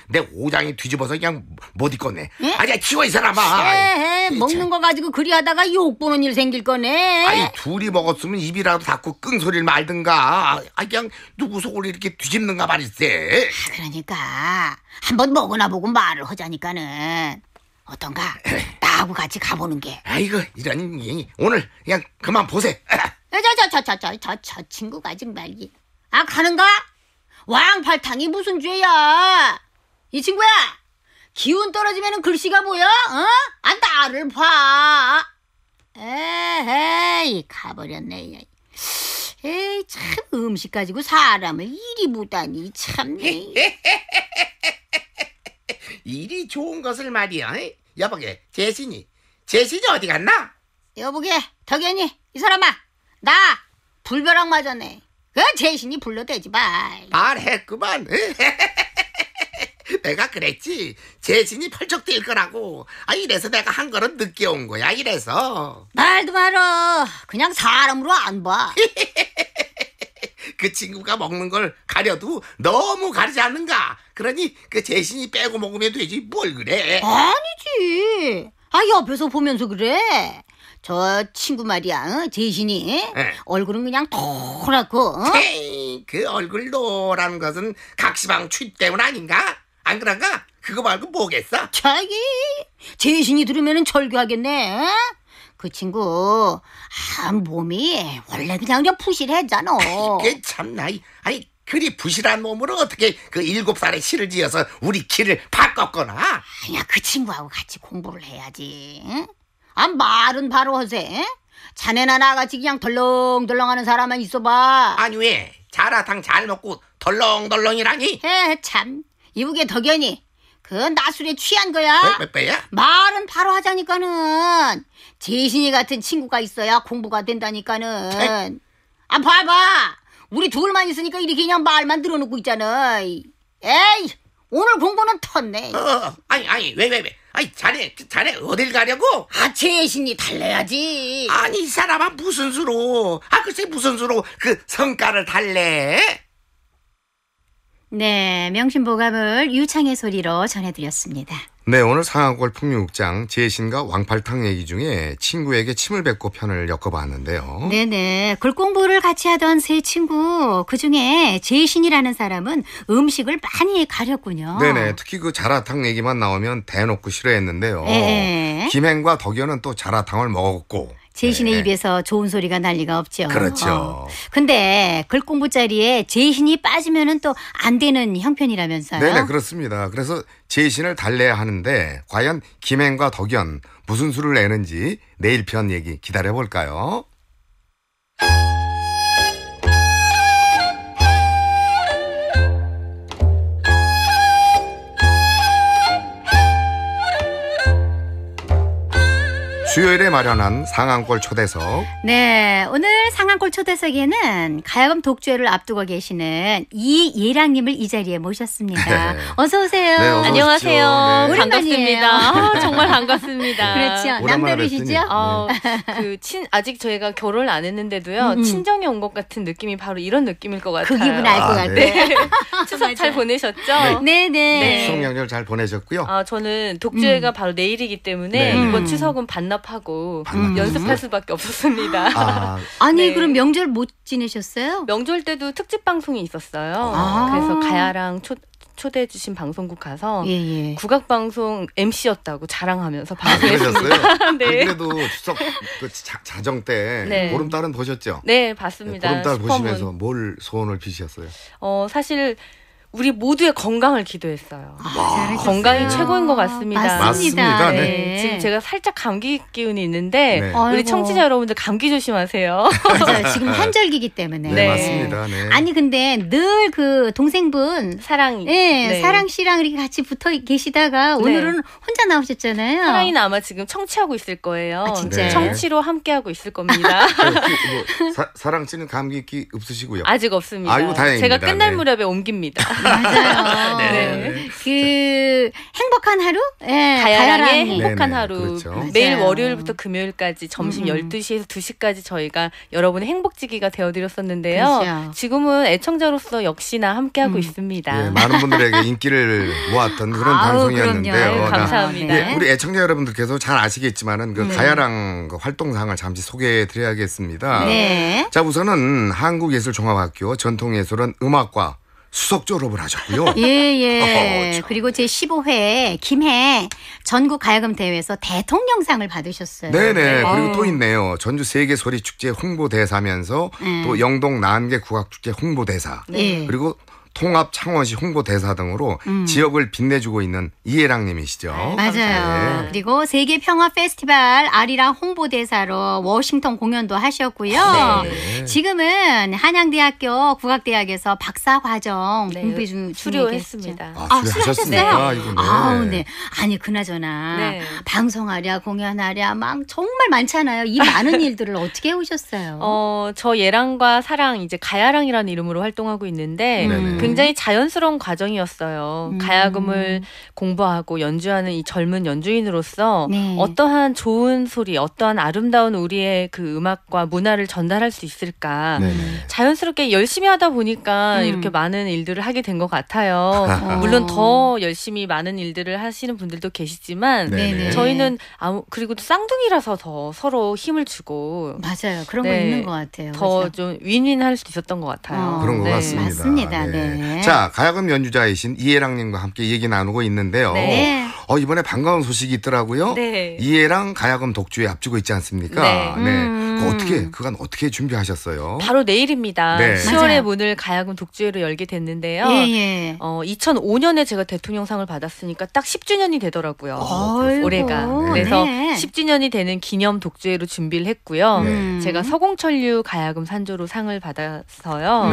내 오장이 뒤집어서 그냥 못 입겠네. 아니야 치워 이 사람아. 에이, 먹는 거 가지고 그리하다가 욕 보는 일 생길 거네. 아니 둘이 먹었으면 입이라도 닫고 끙 소리를 말든가. 아 그냥 누구 속을 이렇게 뒤집는가 말이세. 아, 그러니까 한 번 먹으나 보고 말을 하자니까는 어떤가 나하고 같이 가보는 게. 아이고 이런 오늘 그냥 그만 보세. 저저저저저저저 친구가 정말 아 가는가? 왕팔탕이 무슨 죄야? 이 친구야! 기운 떨어지면 글씨가 보여? 어? 아, 나를 봐! 에헤이, 가버렸네. 에이, 참, 음식 가지고 사람을 이리 보다니, 참. 일이 좋은 것을 말이야. 여보게, 재신이. 재신이 어디 갔나? 여보게, 덕연이이 사람아. 나, 불벼락 맞았네. 그 재신이 불러대지 마. 말했구만. 내가 그랬지. 재진이 펄쩍 뛸 거라고. 아, 이래서 내가 한 걸음 늦게 온 거야, 이래서. 말도 말어. 그냥 사람으로 안 봐. 그 친구가 먹는 걸 가려도 너무 가리지 않는가. 그러니 그 재신이 빼고 먹으면 되지. 뭘 그래. 아니지. 아, 옆에서 보면서 그래. 저 친구 말이야, 어? 재신이. 에. 예. 얼굴은 그냥 노랗고. 어? 그 얼굴 도라는 것은 각시방 추입 때문 아닌가? 안 그런가? 그거 말고 뭐겠어? 자기 재신이 들으면 절규하겠네그 어? 친구 아 몸이 원래 그냥 좀 부실했잖아. 이게 참나 이- 아니 그리 부실한 몸으로 어떻게 그 일곱 살에 시를 지어서 우리 키를 바꿨거나? 아니야 그 친구하고 같이 공부를 해야지. 응? 아 말은 바로 하세. 자네나 나같이 그냥 덜렁덜렁하는 사람만 있어봐. 아니 왜 자라탕 잘 먹고 덜렁덜렁이라니? 에참 이북의 덕연이 그나 건 술에 취한 거야. 빼빼 말은 바로 하자니까는 재신이 같은 친구가 있어야 공부가 된다니까는. 에이. 아 봐봐. 우리 둘만 있으니까 이렇게 그냥 말만 들어놓고 있잖아. 에이 오늘 공부는 텄네. 어, 어 아니 아니 왜 왜 왜, 왜, 아니 자네 자네 어딜 가려고? 아 재신이 달래야지. 아니 이 사람아 무슨 수로? 아 글쎄 무슨 수로 그 성과를 달래? 네, 명심보감을 유창의 소리로 전해드렸습니다. 네, 오늘 상하골 풍류극장 제신과 왕팔탕 얘기 중에 친구에게 침을 뱉고 편을 엮어봤는데요. 네네. 글공부를 같이 하던 세 친구, 그 중에 제신이라는 사람은 음식을 많이 가렸군요. 네네. 특히 그 자라탕 얘기만 나오면 대놓고 싫어했는데요. 네. 김행과 덕현은 또 자라탕을 먹었고 재신의 네, 네. 입에서 좋은 소리가 날리가 없죠. 그렇죠. 어. 근데 글공부 자리에 재신이 빠지면은 또 안 되는 형편이라면서요. 네네 네, 그렇습니다. 그래서 재신을 달래야 하는데 과연 김행과 덕연 무슨 수를 내는지 내일 편 얘기 기다려 볼까요? 수요일에 마련한 상한골 초대석. 네, 오늘 상한골 초대석에는 가야금 독주회를 앞두고 계시는 이예랑님을 이 자리에 모셨습니다. 어서 오세요. 네, 어서 네, 안녕하세요. 네. 반갑습니다. 아, 정말 반갑습니다. 그렇죠. 남다르시죠? 어, 네. 그친 아직 저희가 결혼 안 했는데도요. 음. 음. 친정에 온 것 같은 느낌이 바로 이런 느낌일 것 같아요. 그 기분 알것 아, 같아요. 네. 추석 잘 보내셨죠? 네, 네. 추석 연절 잘 보내셨고요. 아, 저는 독주회가 음. 바로 내일이기 때문에 이번 음. 추석은 반납. 반납하고 반납 연습할 수밖에 없었습니다. 아. 아니 네. 그럼 명절 못 지내셨어요? 명절 때도 특집 방송이 있었어요. 아. 그래서 가야랑 초, 초대해 주신 방송국 가서 예, 예. 국악 방송 MC였다고 자랑하면서 방송했습니다. 아, 네. 그래도 추석 그 자, 정때 네. 보름달은 보셨죠? 네, 봤습니다. 네, 보름달 보시면서 뭘 소원을 비셨어요? 어, 사실 우리 모두의 건강을 기도했어요. 아, 건강이 최고인 것 같습니다. 맞습니다. 네. 네. 지금 제가 살짝 감기 기운이 있는데 네. 우리 청취자 여러분들 감기 조심하세요. 맞아요. 지금 환절기기 때문에. 네, 네. 맞습니다. 네. 아니 근데 늘 그 동생분 사랑이 예, 네, 사랑 씨랑 이렇게 같이 붙어 계시다가 네. 오늘은 혼자 나오셨잖아요. 사랑이는 아마 지금 청취하고 있을 거예요. 아, 진짜 청취로 함께 하고 있을 겁니다. 어, 뭐, 사, 랑 씨는 감기 없으시고요. 아직 없습니다. 아이고, 다행입니다. 제가 끝날 무렵에 옮깁니다. 맞아요. 네. 네. 그 행복한 하루? 네, 예, 가야랑의 가야랑 행복한 네네, 하루. 그렇죠. 매일 월요일부터 금요일까지 점심 음. 12시에서 2시까지 저희가 여러분의 행복지기가 되어드렸었는데요. 그렇죠. 지금은 애청자로서 역시나 함께하고 음. 있습니다. 네, 많은 분들에게 인기를 모았던 그런 아우, 방송이었는데요. 그 감사합니다. 네, 우리 애청자 여러분들께서 잘 아시겠지만은 그 음. 네. 가야랑 그 활동 상을 잠시 소개해드려야겠습니다. 네. 자 우선은 한국예술종합학교 전통예술원 음악과 수석 졸업을 하셨고요. 예, 예. 어, 그리고 제 15회 김해 전국 가야금 대회에서 대통령상을 받으셨어요. 네네. 네. 그리고 또 어. 있네요. 전주 세계 소리 축제 홍보대사면서 네. 또 영동 나안개 국악 축제 홍보대사. 네. 그리고 통합 창원시 홍보대사 등으로 음. 지역을 빛내주고 있는 이혜랑님이시죠. 네, 맞아요. 네. 그리고 세계 평화 페스티벌 아리랑 홍보대사로 워싱턴 공연도 하셨고요. 네. 지금은 한양대학교 국악대학에서 박사 과정 네, 공부 중 수료했습니다. 아, 아 수료하셨습니까? 아, 네. 아 네. 아니 그나저나 네. 방송하랴 공연하랴 막 정말 많잖아요. 이 많은 일들을 어떻게 해오셨어요? 어, 저 예랑과 사랑 이제 가야랑이라는 이름으로 활동하고 있는데 음. 굉장히 자연스러운 과정이었어요. 음. 가야금을 공부하고 연주하는 이 젊은 연주인으로서 네. 어떠한 좋은 소리, 어떠한 아름다운 우리의 그 음악과 문화를 전달할 수 있을까. 네네. 자연스럽게 열심히 하다 보니까 음. 이렇게 많은 일들을 하게 된 것 같아요. 어. 물론 더 열심히 많은 일들을 하시는 분들도 계시지만 네네. 저희는 아무 그리고 또 쌍둥이라서 더 서로 힘을 주고 맞아요. 그런 네. 거 있는 것 같아요. 더 좀 윈윈할 수 있었던 것 같아요. 어, 그런 것 네. 같습니다. 맞습니다. 네. 네. 네. 자, 가야금 연주자이신 이해랑님과 함께 얘기 나누고 있는데요. 네. 어, 이번에 반가운 소식이 있더라고요. 네. 이해랑 가야금 독주에 앞두고 있지 않습니까? 네. 네. 음. 네. 어떻게 그간 어떻게 준비하셨어요? 바로 내일입니다. 네. 10월에 맞아요. 문을 가야금 독주회로 열게 됐는데요. 예, 예. 어, 2005년에 제가 대통령상을 받았으니까 딱 10주년이 되더라고요. 어이구. 올해가. 네. 그래서 10주년이 되는 기념 독주회로 준비를 했고요. 제가 서공철류 가야금 산조로 상을 받아서요.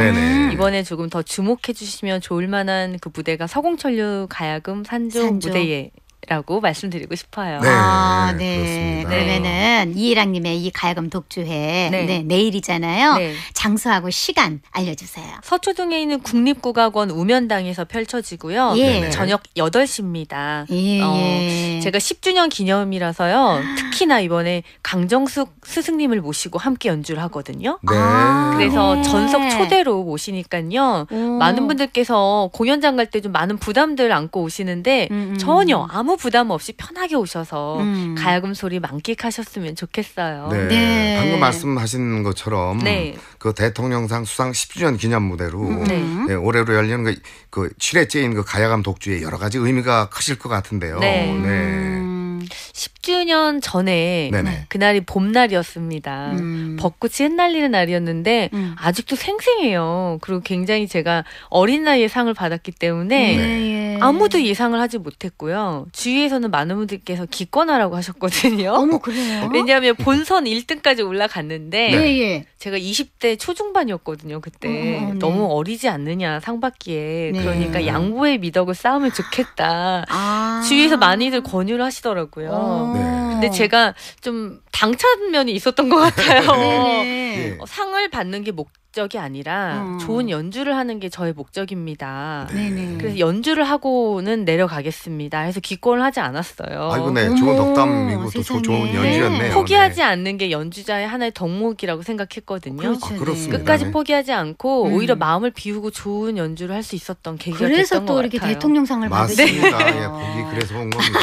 이번에 조금 더 주목해 주시면 좋을 만한 그 무대가 서공철류 가야금 산조, 산조. 무대예 라고 말씀드리고 싶어요. 네, 아, 네. 그렇습니다. 그러면은 이혜랑님의 이 가야금 독주회 네. 네, 내일이잖아요. 네. 장소하고 시간 알려주세요. 서초동에 있는 국립국악원 우면당에서 펼쳐지고요. 예. 네. 저녁 8시입니다. 예, 예, 어, 제가 10주년 기념이라서요. 특히나 이번에 강정숙 스승님을 모시고 함께 연주를 하거든요. 네. 아, 그래서 네. 전석 초대로 모시니까요. 오. 많은 분들께서 공연장 갈 때 좀 많은 부담들 안고 오시는데 음음. 음. 전혀 아무 부담 없이 편하게 오셔서 음. 가야금 소리 만끽하셨으면 좋겠어요. 네. 네. 방금 말씀하신 것처럼 네. 그 대통령상 수상 10주년 기념 무대로 음. 네. 네, 올해로 열리는 그, 그 7회째인 그 가야금 독주의 여러 가지 의미가 크실 것 같은데요. 네. 네. 음. 10주년 전에 네네. 그날이 봄날이었습니다. 음. 벚꽃이 흩날리는 날이었는데 음. 아직도 생생해요. 그리고 굉장히 제가 어린 나이에 상을 받았기 때문에 네. 네 예. 아무도 예상을 하지 못했고요. 주위에서는 많은 분들께서 기권하라고 하셨거든요. 어머 그래요? 왜냐하면 본선 1등까지 올라갔는데 네. 예. 제가 20대 초중반이었거든요. 그때 어, 어, 네. 너무 어리지 않느냐 상 받기에 네. 그러니까 양보의 미덕을 쌓으면 좋겠다. 아. 주위에서 많이들 권유를 하시더라고요. 있더라고요. 어. 네. 근데 제가 좀 당찬 면이 있었던 것 같아요. 네. 네. 상을 받는 게 목, 목적이 아니라 음. 좋은 연주를 하는 게 저의 목적입니다. 네네. 네. 그래서 연주를 하고는 내려가겠습니다. 해서 기권을 하지 않았어요. 아이고, 네. 좋은 덕담이고 또 조- 좋은 연주였네요. 포기하지 네. 않는 게 연주자의 하나의 덕목이라고 생각했거든요. 그렇죠. 아, 네. 그렇습니다. 끝까지 네. 포기하지 않고 음. 오히려 마음을 비우고 좋은 연주를 할 수 있었던 계기가 그래서 또 이렇게 대통령상을 받으신 맞습니다. 예, 거예 그래서 온 겁니다.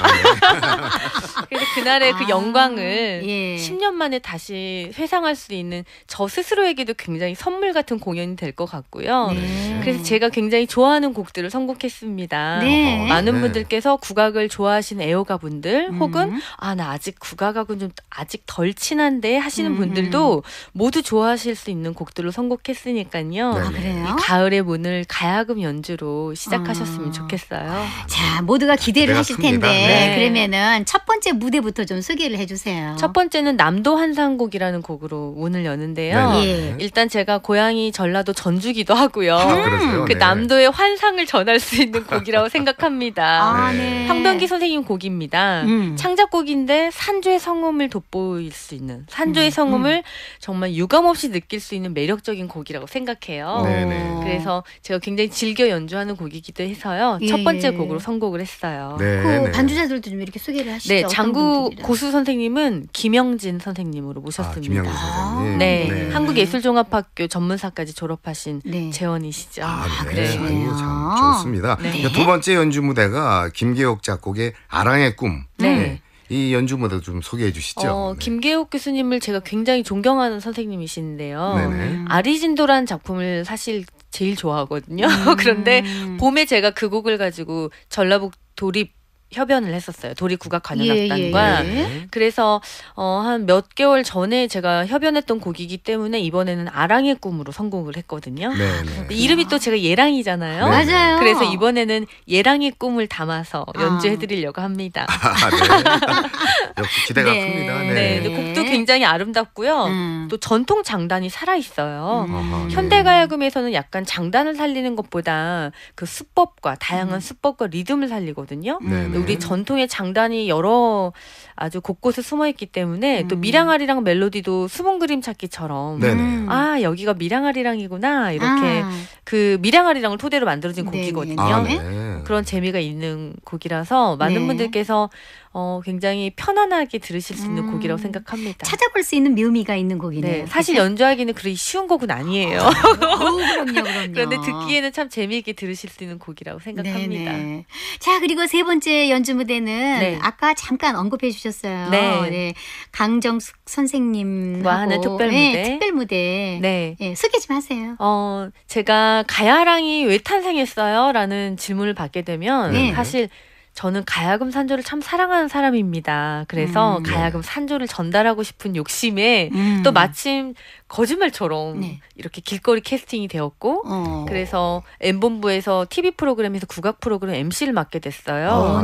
그래서 그날의 그 아, 그 영광을 예. 10년 만에 다시 회상할 수 있는 저 스스로에게도 굉장히 선물. 선물 같은 공연이 될 것 같고요. 네. 그래서 제가 굉장히 좋아하는 곡들을 선곡했습니다. 네. 많은 분들께서 국악을 좋아하시는 애호가분들 음. 혹은 아나 아직 국악하고는 좀 아직 덜 친한데 하시는 음, 분들도 음. 모두 좋아하실 수 있는 곡들로 선곡했으니까요. 아, 네. 그래요? 가을의 문을 가야금 연주로 시작하셨으면 아. 좋겠어요. 자 모두가 기대를 하실 텐데 네. 그러면은 첫 번째 무대부터 좀 소개를 해주세요. 첫 번째는 남도 한상곡이라는 곡으로 문을 여는데요. 네. 예. 일단 제가 고 고향이 전라도 전주기도 하고요. 아, 음. 그 네. 남도의 환상을 전할 수 있는 곡이라고 생각합니다. 아, 네. 네. 황병기 선생님 곡입니다. 음. 창작곡인데 산조의 성음을 돋보일 수 있는 산조의 음. 성음을 음. 정말 유감없이 느낄 수 있는 매력적인 곡이라고 생각해요. 네네. 그래서 제가 굉장히 즐겨 연주하는 곡이기도 해서요. 예, 첫 번째 예. 곡으로 선곡을 했어요. 네, 그 반주자들도 좀 이렇게 소개를 하시죠. 네, 장구 고수 선생님은 김영진 선생님으로 모셨습니다. 아, 김영진 선생님. 네, 한국예술종합학교 전문사까지 졸업하신 네. 재원이시죠. 아, 그래. 아, 네. 좋습니다. 네. 두 번째 연주 무대가 김계옥 작곡의 아랑의 꿈. 네. 네. 이 연주 무대 좀 소개해 주시죠. 어, 네. 김계옥 교수님을 제가 굉장히 존경하는 선생님이신데요. 네네. 아리진도란 작품을 사실 제일 좋아하거든요. 음. 그런데 봄에 제가 그 곡을 가지고 전라북 도립 협연을 했었어요. 도리 국악 관현악단과. 예, 예. 예. 네. 그래서 어, 한 몇 개월 전에 제가 협연했던 곡이기 때문에 이번에는 아랑의 꿈으로 성공을 했거든요. 네, 네. 이름이 또 제가 예랑이잖아요. 네. 맞아요. 그래서 이번에는 예랑의 꿈을 담아서 연주해드리려고 합니다. 아, 네. 역시 기대가 네. 큽니다. 네. 곡도 굉장히 아름답고요. 음. 또 전통 장단이 살아 있어요. 음. 현대가야금에서는 약간 장단을 살리는 것보다 그 수법과 다양한 음. 수법과 리듬을 살리거든요. 우리 네. 전통의 장단이 여러 아주 곳곳에 숨어 있기 때문에 음. 또 미랑아리랑 멜로디도 숨은 그림 찾기처럼 네네. 음. 아 여기가 미랑아리랑이구나 이렇게 아. 그 미랑아리랑을 토대로 만들어진 곡이거든요. 아, 네. 그런 재미가 있는 곡이라서 많은 네. 분들께서 어, 굉장히 편안하게 들으실 수 있는 음. 곡이라고 생각합니다. 찾아볼 수 있는 묘미가 있는 곡이네요. 네, 사실 연주하기는 그리 쉬운 곡은 아니에요. 어, 그럼요, 그럼요. 그런데 듣기에는 참 재미있게 들으실 수 있는 곡이라고 생각합니다. 네네. 자 그리고 세 번째 연주 무대는 네. 아까 잠깐 언급해 주셨. 주셨어요. 네. 네. 강정숙 선생님과 하는 네, 네, 특별 무대. 네, 특별 무대. 네. 네. 소개 좀 하세요. 어, 제가 가야랑이 왜 탄생했어요? 라는 질문을 받게 되면 네. 사실 저는 가야금 산조를 참 사랑하는 사람입니다. 그래서 음. 가야금 산조를 전달하고 싶은 욕심에 음. 또 마침 거짓말처럼 네. 이렇게 길거리 캐스팅이 되었고 어. 그래서 엠본부에서 TV 프로그램에서 국악 프로그램 MC를 맡게 됐어요. 어,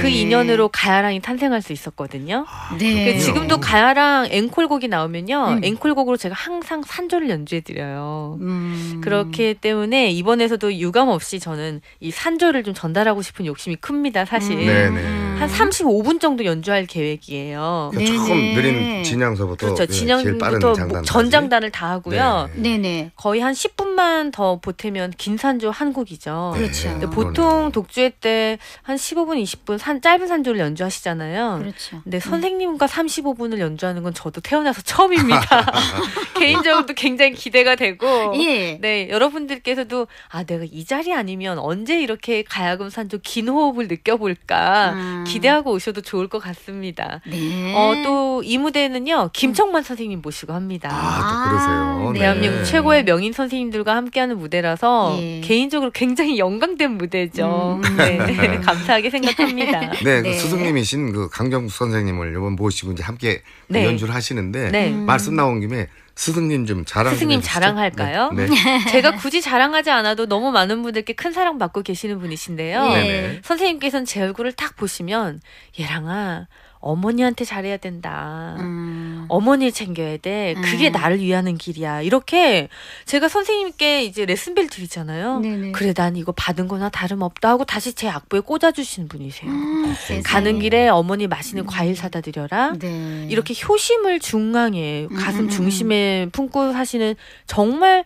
그 인연으로 가야랑이 탄생할 수 있었거든요. 아, 네. 지금도 가야랑 앵콜곡이 나오면요. 음. 앵콜곡으로 제가 항상 산조를 연주해 드려요. 음. 그렇기 때문에 이번에서도 유감 없이 저는 이 산조를 좀 전달하고 싶은 욕심이 큽니다, 사실. 음. 한 35분 정도 연주할 계획이에요. 그러니까 조금 느린 진양서부터 그렇죠. 진양부터 제일 빠른 장단 전장 명당을 다 하고요. 네. 네 거의 한 10분만 더 보태면 긴산조 한 곡이죠. 그렇죠. 근데 네. 보통 독주회 때 한 15분, 20분 산, 짧은 산조를 연주하시잖아요. 그렇죠. 근데 음. 선생님과 35분을 연주하는 건 저도 태어나서 처음입니다. 개인적으로도 굉장히 기대가 되고 예. 네, 여러분들께서도 아 내가 이 자리 아니면 언제 이렇게 가야금 산조 긴 호흡을 느껴볼까 음. 기대하고 오셔도 좋을 것 같습니다. 네. 어또 이 무대는요 김청만 음. 선생님 모시고 합니다. 아. 아, 그러세요. 대한민국 아, 네. 최고의 명인 선생님들과 함께하는 무대라서 예. 개인적으로 굉장히 영광된 무대죠. 음. 네, 감사하게 생각합니다. 네, 네. 그 네. 스승님이신 그강경숙 선생님을 이번 모시고 이제 함께 그 네. 연주를 하시는데 네. 음. 말씀 나온 김에 스승님 좀 자랑 스승님 자랑할까요? 네. 네. 제가 굳이 자랑하지 않아도 너무 많은 분들께 큰 사랑 받고 계시는 분이신데요. 네. 네, 네. 선생님께서는 제 얼굴을 딱 보시면 얘랑아 어머니한테 잘해야 된다. 음. 어머니를 챙겨야 돼. 그게 음. 나를 위하는 길이야. 이렇게 제가 선생님께 이제 레슨벨 드리잖아요. 네네. 그래, 난 이거 받은 거나 다름없다 하고 다시 제 악보에 꽂아주시는 분이세요. 음, 가는 길에 어머니 맛있는 음. 과일 사다 드려라. 네. 이렇게 효심을 중앙에, 가슴 음, 음, 중심에 품고 사시는 정말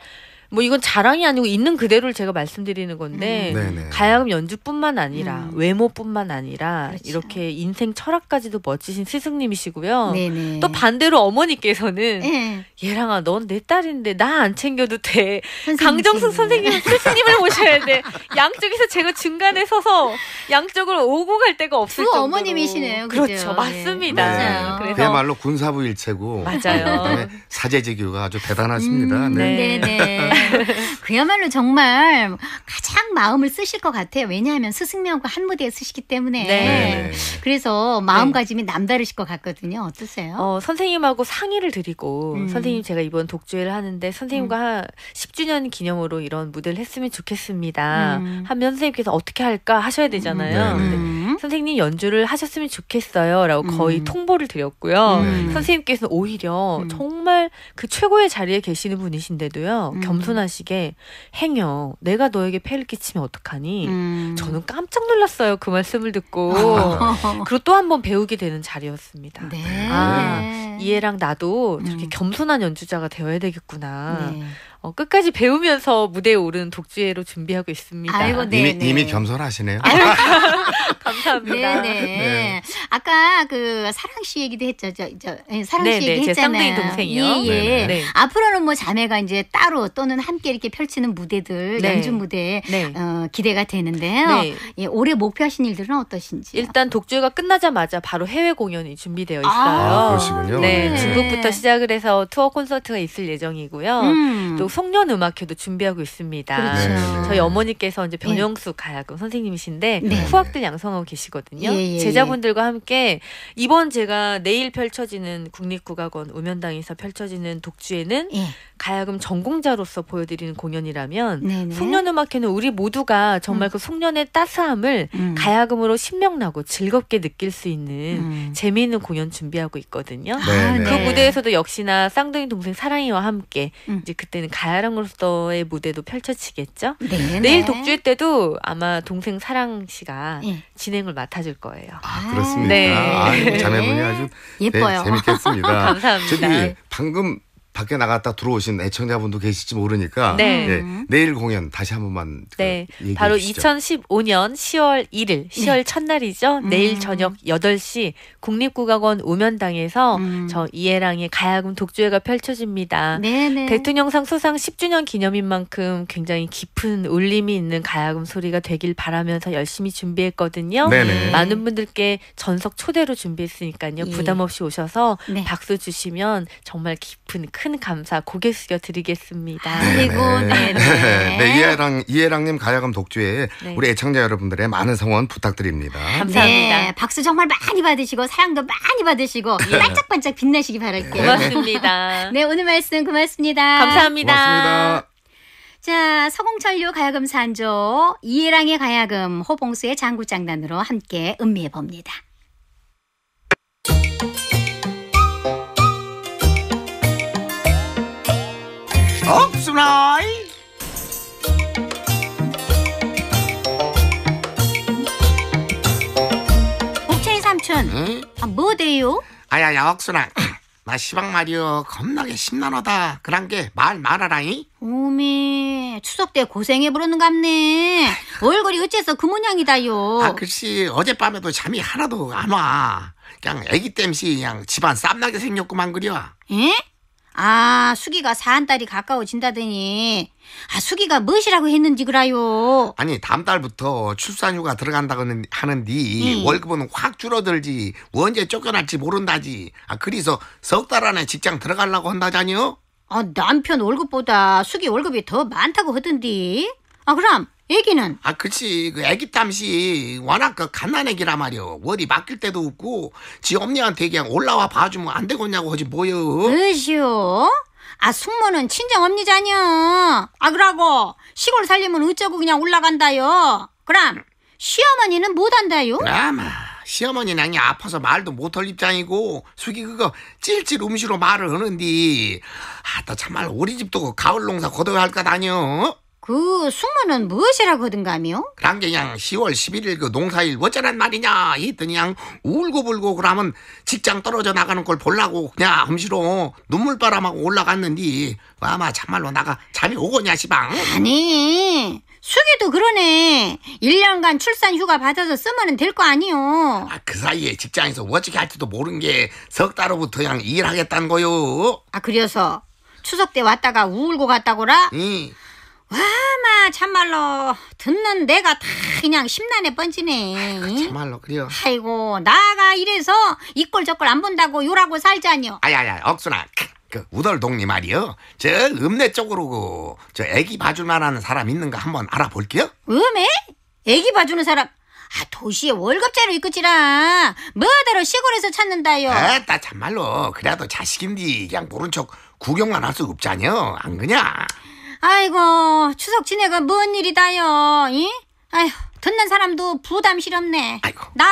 뭐 이건 자랑이 아니고 있는 그대로를 제가 말씀드리는 건데 음. 가야금 연주뿐만 아니라 음. 외모뿐만 아니라 그렇죠. 이렇게 인생 철학까지도 멋지신 스승님이시고요. 네네. 또 반대로 어머니께서는 네. 얘랑아 넌 내 딸인데 나 안 챙겨도 돼. 강정숙 선생님 스승님을 모셔야 돼. 양쪽에서 제가 중간에 서서 양쪽으로 오고 갈 데가 없을 정도로. 어머님이시네요. 그렇죠. 그렇죠. 맞습니다. 네. 그야말로 군사부 일체고 맞아요. 사제지교가 아주 대단하십니다. 음, 네. 네. 그야말로 정말 가장 마음을 쓰실 것 같아요. 왜냐하면 스승님하고 한 무대에 쓰시기 때문에. 네. 네. 그래서 네. 마음가짐이 남다르실 것 같거든요. 어떠세요? 어, 선생님하고 상의를 드리고 음. 선생님 제가 이번 독주회를 하는데 선생님과 음. 10주년 기념으로 이런 무대를 했으면 좋겠습니다. 음. 하면 선생님께서 어떻게 할까 하셔야 되잖아요. 음. 음? 선생님 연주를 하셨으면 좋겠어요라고 거의 음. 통보를 드렸고요. 음. 선생님께서 오히려 음. 정말 그 최고의 자리에 계시는 분이신데도요. 겸손하시게 행여 내가 너에게 폐를 끼치면 어떡하니? 저는 깜짝 놀랐어요. 그 말씀을 듣고 그리고 또 한 번 배우게 되는 자리였습니다. 네. 아 네. 이해랑 나도 저렇게 겸손한 연주자가 되어야 되겠구나. 네. 어, 끝까지 배우면서 무대에 오른 독주회로 준비하고 있습니다. 아이고, 이미, 네, 이미 네. 겸손하시네요. 감사합니다. 네네. 네. 네. 아까 그 사랑 씨 얘기도 했죠. 저, 저 사랑 네네, 얘기 했잖아요. 제 동생이요. 예, 예. 네. 앞으로는 뭐 자매가 이제 따로 또는 함께 이렇게 펼치는 무대들 네. 연주 무대 네. 어, 기대가 되는데요. 예, 올해 목표하신 일들은 어떠신지? 일단 독주회가 끝나자마자 바로 해외 공연이 준비되어 아, 있어요. 아, 그러시군요. 네, 중국부터 시작을 해서 투어 콘서트가 있을 예정이고요. 음. 또 송년 음악회도 준비하고 있습니다. 그렇죠. 네. 저희 어머니께서 이제 네. 변영수 가야금 선생님이신데 후학들 네. 양성하고 계시거든요. 예, 예, 제자분들과 함께 이번 제가 내일 펼쳐지는 국립국악원 우면당에서 펼쳐지는 독주에는 예. 가야금 전공자로서 보여드리는 공연이라면 송년 음악회는 우리 모두가 정말 음. 그 송년의 따스함을 음. 가야금으로 신명나고 즐겁게 느낄 수 있는 음. 재미있는 공연 준비하고 있거든요. 아, 그 무대에서도 역시나 쌍둥이 동생 사랑이와 함께 음. 이제 그때는 가 가야랑으로서의 무대도 펼쳐지겠죠. 네, 네. 내일 독주회 때도 아마 동생 사랑 씨가 네. 진행을 맡아줄 거예요. 아, 아 그렇습니까? 네. 아, 자매분이 네. 아주 네, 예뻐요. 네, 재밌겠습니다. 감사합니다. 저기 방금 밖에 나갔다 들어오신 애청자분도 계실지 모르니까 네. 네. 내일 공연 다시 한 번만 그 네. 그 바로 주시죠. 2015년 10월 1일 10월 네. 첫날이죠. 음. 내일 저녁 8시 국립국악원 우면당에서 음. 저 이해랑의 가야금 독주회가 펼쳐집니다. 네네. 네. 대통령상 수상 10주년 기념인 만큼 굉장히 깊은 울림이 있는 가야금 소리가 되길 바라면서 열심히 준비했거든요. 네네. 네. 많은 분들께 전석 초대로 준비했으니까요. 예. 부담 없이 오셔서 네. 박수 주시면 정말 깊은 큰 감사 고개 숙여 드리겠습니다. 그리고 아, 네, 네. 이해랑 이해랑님 가야금 독주에 네. 우리 애청자 여러분들의 많은 성원 부탁드립니다. 감사합니다. 네, 박수 정말 많이 받으시고 사랑도 많이 받으시고 네. 반짝반짝 빛나시기 바랄게요. 고맙습니다. 네 오늘 말씀 고맙습니다. 감사합니다. 고맙습니다. 자, 서공철류 가야금 산조, 이해랑의 가야금, 호봉수의 장구장단으로 함께 음미해 봅니다. 없으나이 옥천이 삼촌 응? 아, 뭐 돼요? 아야야 억순아 나 시방 말이여 겁나게 심란하다 그런 게 말 말하라잉 오미 추석 때 고생해 부르는 갑네 얼굴이 어째서 그 모양이다요 아 글씨 어젯밤에도 잠이 하나도 안와 그냥 애기 땜시 그냥 집안 쌈나게 생겼구만 그려 에? 아, 수기가 사 한달이 가까워진다더니 아, 수기가 무엇이라고 했는지 그라요. 아니 다음 달부터 출산휴가 들어간다고 하는디 응. 음. 월급은 확 줄어들지 언제 쫓겨날지 모른다지. 아 그래서 석 달 안에 직장 들어가려고 한다자니요. 아 남편 월급보다 수기 월급이 더 많다고 하던디. 아 그럼 애기는? 아, 그치. 그 애기 탐시 워낙 그 갓난 애기라 말이오. 월이 맡길 때도 없고 지 엄니한테 그냥 올라와 봐주면 안 되겠냐고 하지 뭐여. 으시오. 아, 숙모는 친정 엄니자녀. 아, 그러고 시골 살리면 어쩌고 그냥 올라간다요. 그럼 시어머니는 못한다요? 그마 시어머니 랑이 아파서 말도 못 할 입장이고 숙이 그거 찔찔 음식으로 말을 하는디 아또 참말 우리 집도 그 가을 농사 거둬야 할까 다녀 그 숙모는 무엇이라고 하던가며? 그런 게 그냥 10월 11일 그 농사일 어쩌란 말이냐 했더니 그냥 울고불고 그러면 직장 떨어져 나가는 걸 보려고 그냥 험시로 눈물바람하고 올라갔는디 뭐 아마 참말로 나가 잠이 오겠냐 시방 아니 수기도 그러네 1년간 출산 휴가 받아서 쓰면 될거 아니요 아, 그 사이에 직장에서 어떻게 할지도 모른 게석달 후부터 그냥 일하겠다는 거요 아 그래서 추석 때 왔다가 울고 갔다고라? 응. 와마 참말로 듣는 내가 다 그냥 심란에 뻔지네. 아이고, 참말로 그래요. 아이고 나가 이래서 이꼴 저꼴 안 본다고 요라고 살자니요. 아야야 억순아 그 우덜동리 말이요. 저 읍내 쪽으로 그저 애기 봐줄 만한 사람 있는가 한번 알아볼게요. 음에? 애기 봐주는 사람? 아 도시에 월급제로 있겠지라 뭐대로 시골에서 찾는다요. 아따 참말로 그래도 자식인디 그냥 모른 척 구경만 할 수없자요안 그냐? 아이고, 추석 지내가 뭔 일이다요, 이? 아휴, 듣는 사람도 부담스럽네. 아이고. 나,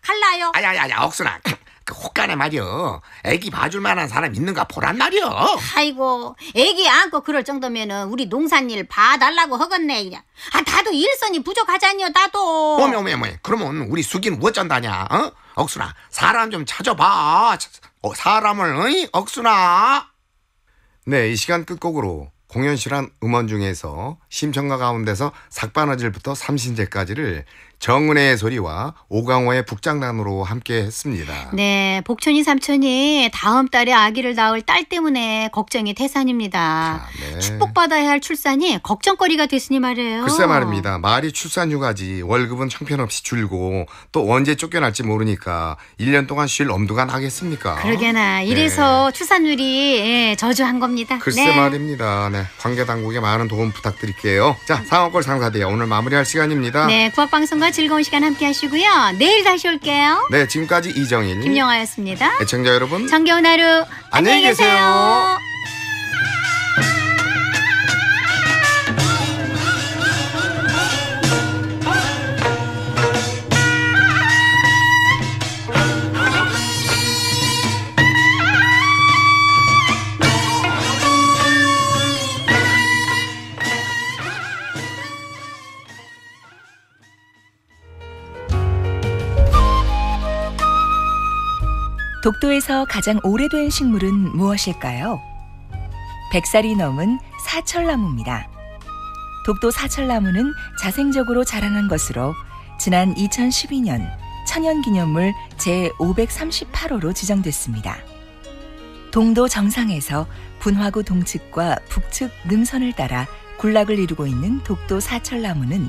갈라요. 아야, 야야 억순아. 그 혹간에 말이여 애기 봐줄 만한 사람 있는가 보란 말이여 아이고 애기 안고 그럴 정도면은 우리 농산일 봐달라고 허겄네 아 나도 일선이 부족하잖여 나도 어메 어메 어메 그러면 우리 숙이는 뭐 어쩐다냐 어? 억순아 사람 좀 찾아봐 어, 사람을 어 억순아 네이 시간 끝곡으로 공연실한 음원 중에서 심청가 가운데서 삭바느질부터 삼신제까지를 정은혜의 소리와 오강호의 북장남으로 함께 했습니다. 네, 복촌이 삼촌이 다음 달에 아기를 낳을 딸 때문에 걱정이 태산입니다. 아, 네. 축복받아야 할 출산이 걱정거리가 됐으니 말이에요. 글쎄 말입니다. 말이 출산 휴가지 월급은 형편없이 줄고 또 언제 쫓겨날지 모르니까 1년 동안 쉴 엄두가 나겠습니까? 그러게나 네. 이래서 네. 출산율이 예, 저조한 겁니다. 글쎄 네. 말입니다. 네, 관계 당국에 많은 도움 부탁드릴게요. 자, 상업골 상사대 오늘 마무리할 시간입니다. 네, 국악방송과 오늘 즐거운 시간 함께 하시고요. 내일 다시 올게요. 네, 지금까지 이정일, 김영아였습니다. 애청자 여러분, 정겨운 하루 안녕히 계세요. 독도에서 가장 오래된 식물은 무엇일까요? 백살이 넘은 사철나무입니다. 독도 사철나무는 자생적으로 자라난 것으로 지난 2012년 천연기념물 제538호로 지정됐습니다. 동도 정상에서 분화구 동측과 북측 능선을 따라 군락을 이루고 있는 독도 사철나무는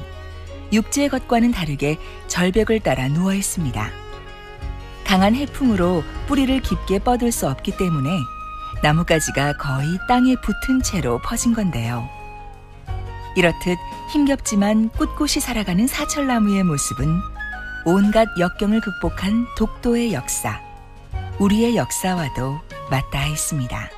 육지의 것과는 다르게 절벽을 따라 누워 있습니다. 강한 해풍으로 뿌리를 깊게 뻗을 수 없기 때문에 나뭇가지가 거의 땅에 붙은 채로 퍼진 건데요. 이렇듯 힘겹지만 꿋꿋이 살아가는 사철나무의 모습은 온갖 역경을 극복한 독도의 역사, 우리의 역사와도 맞닿아 있습니다.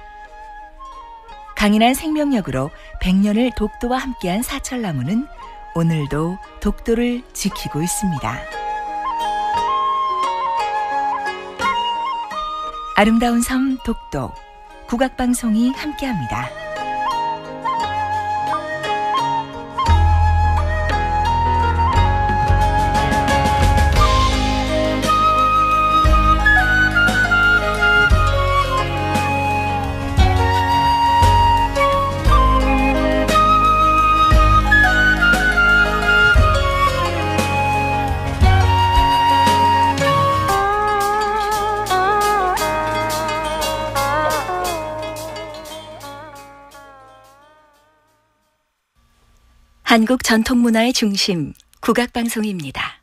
강인한 생명력으로 100년을 독도와 함께한 사철나무는 오늘도 독도를 지키고 있습니다. 아름다운 섬 독도 국악방송이 함께합니다. 한국 전통문화의 중심 국악방송입니다.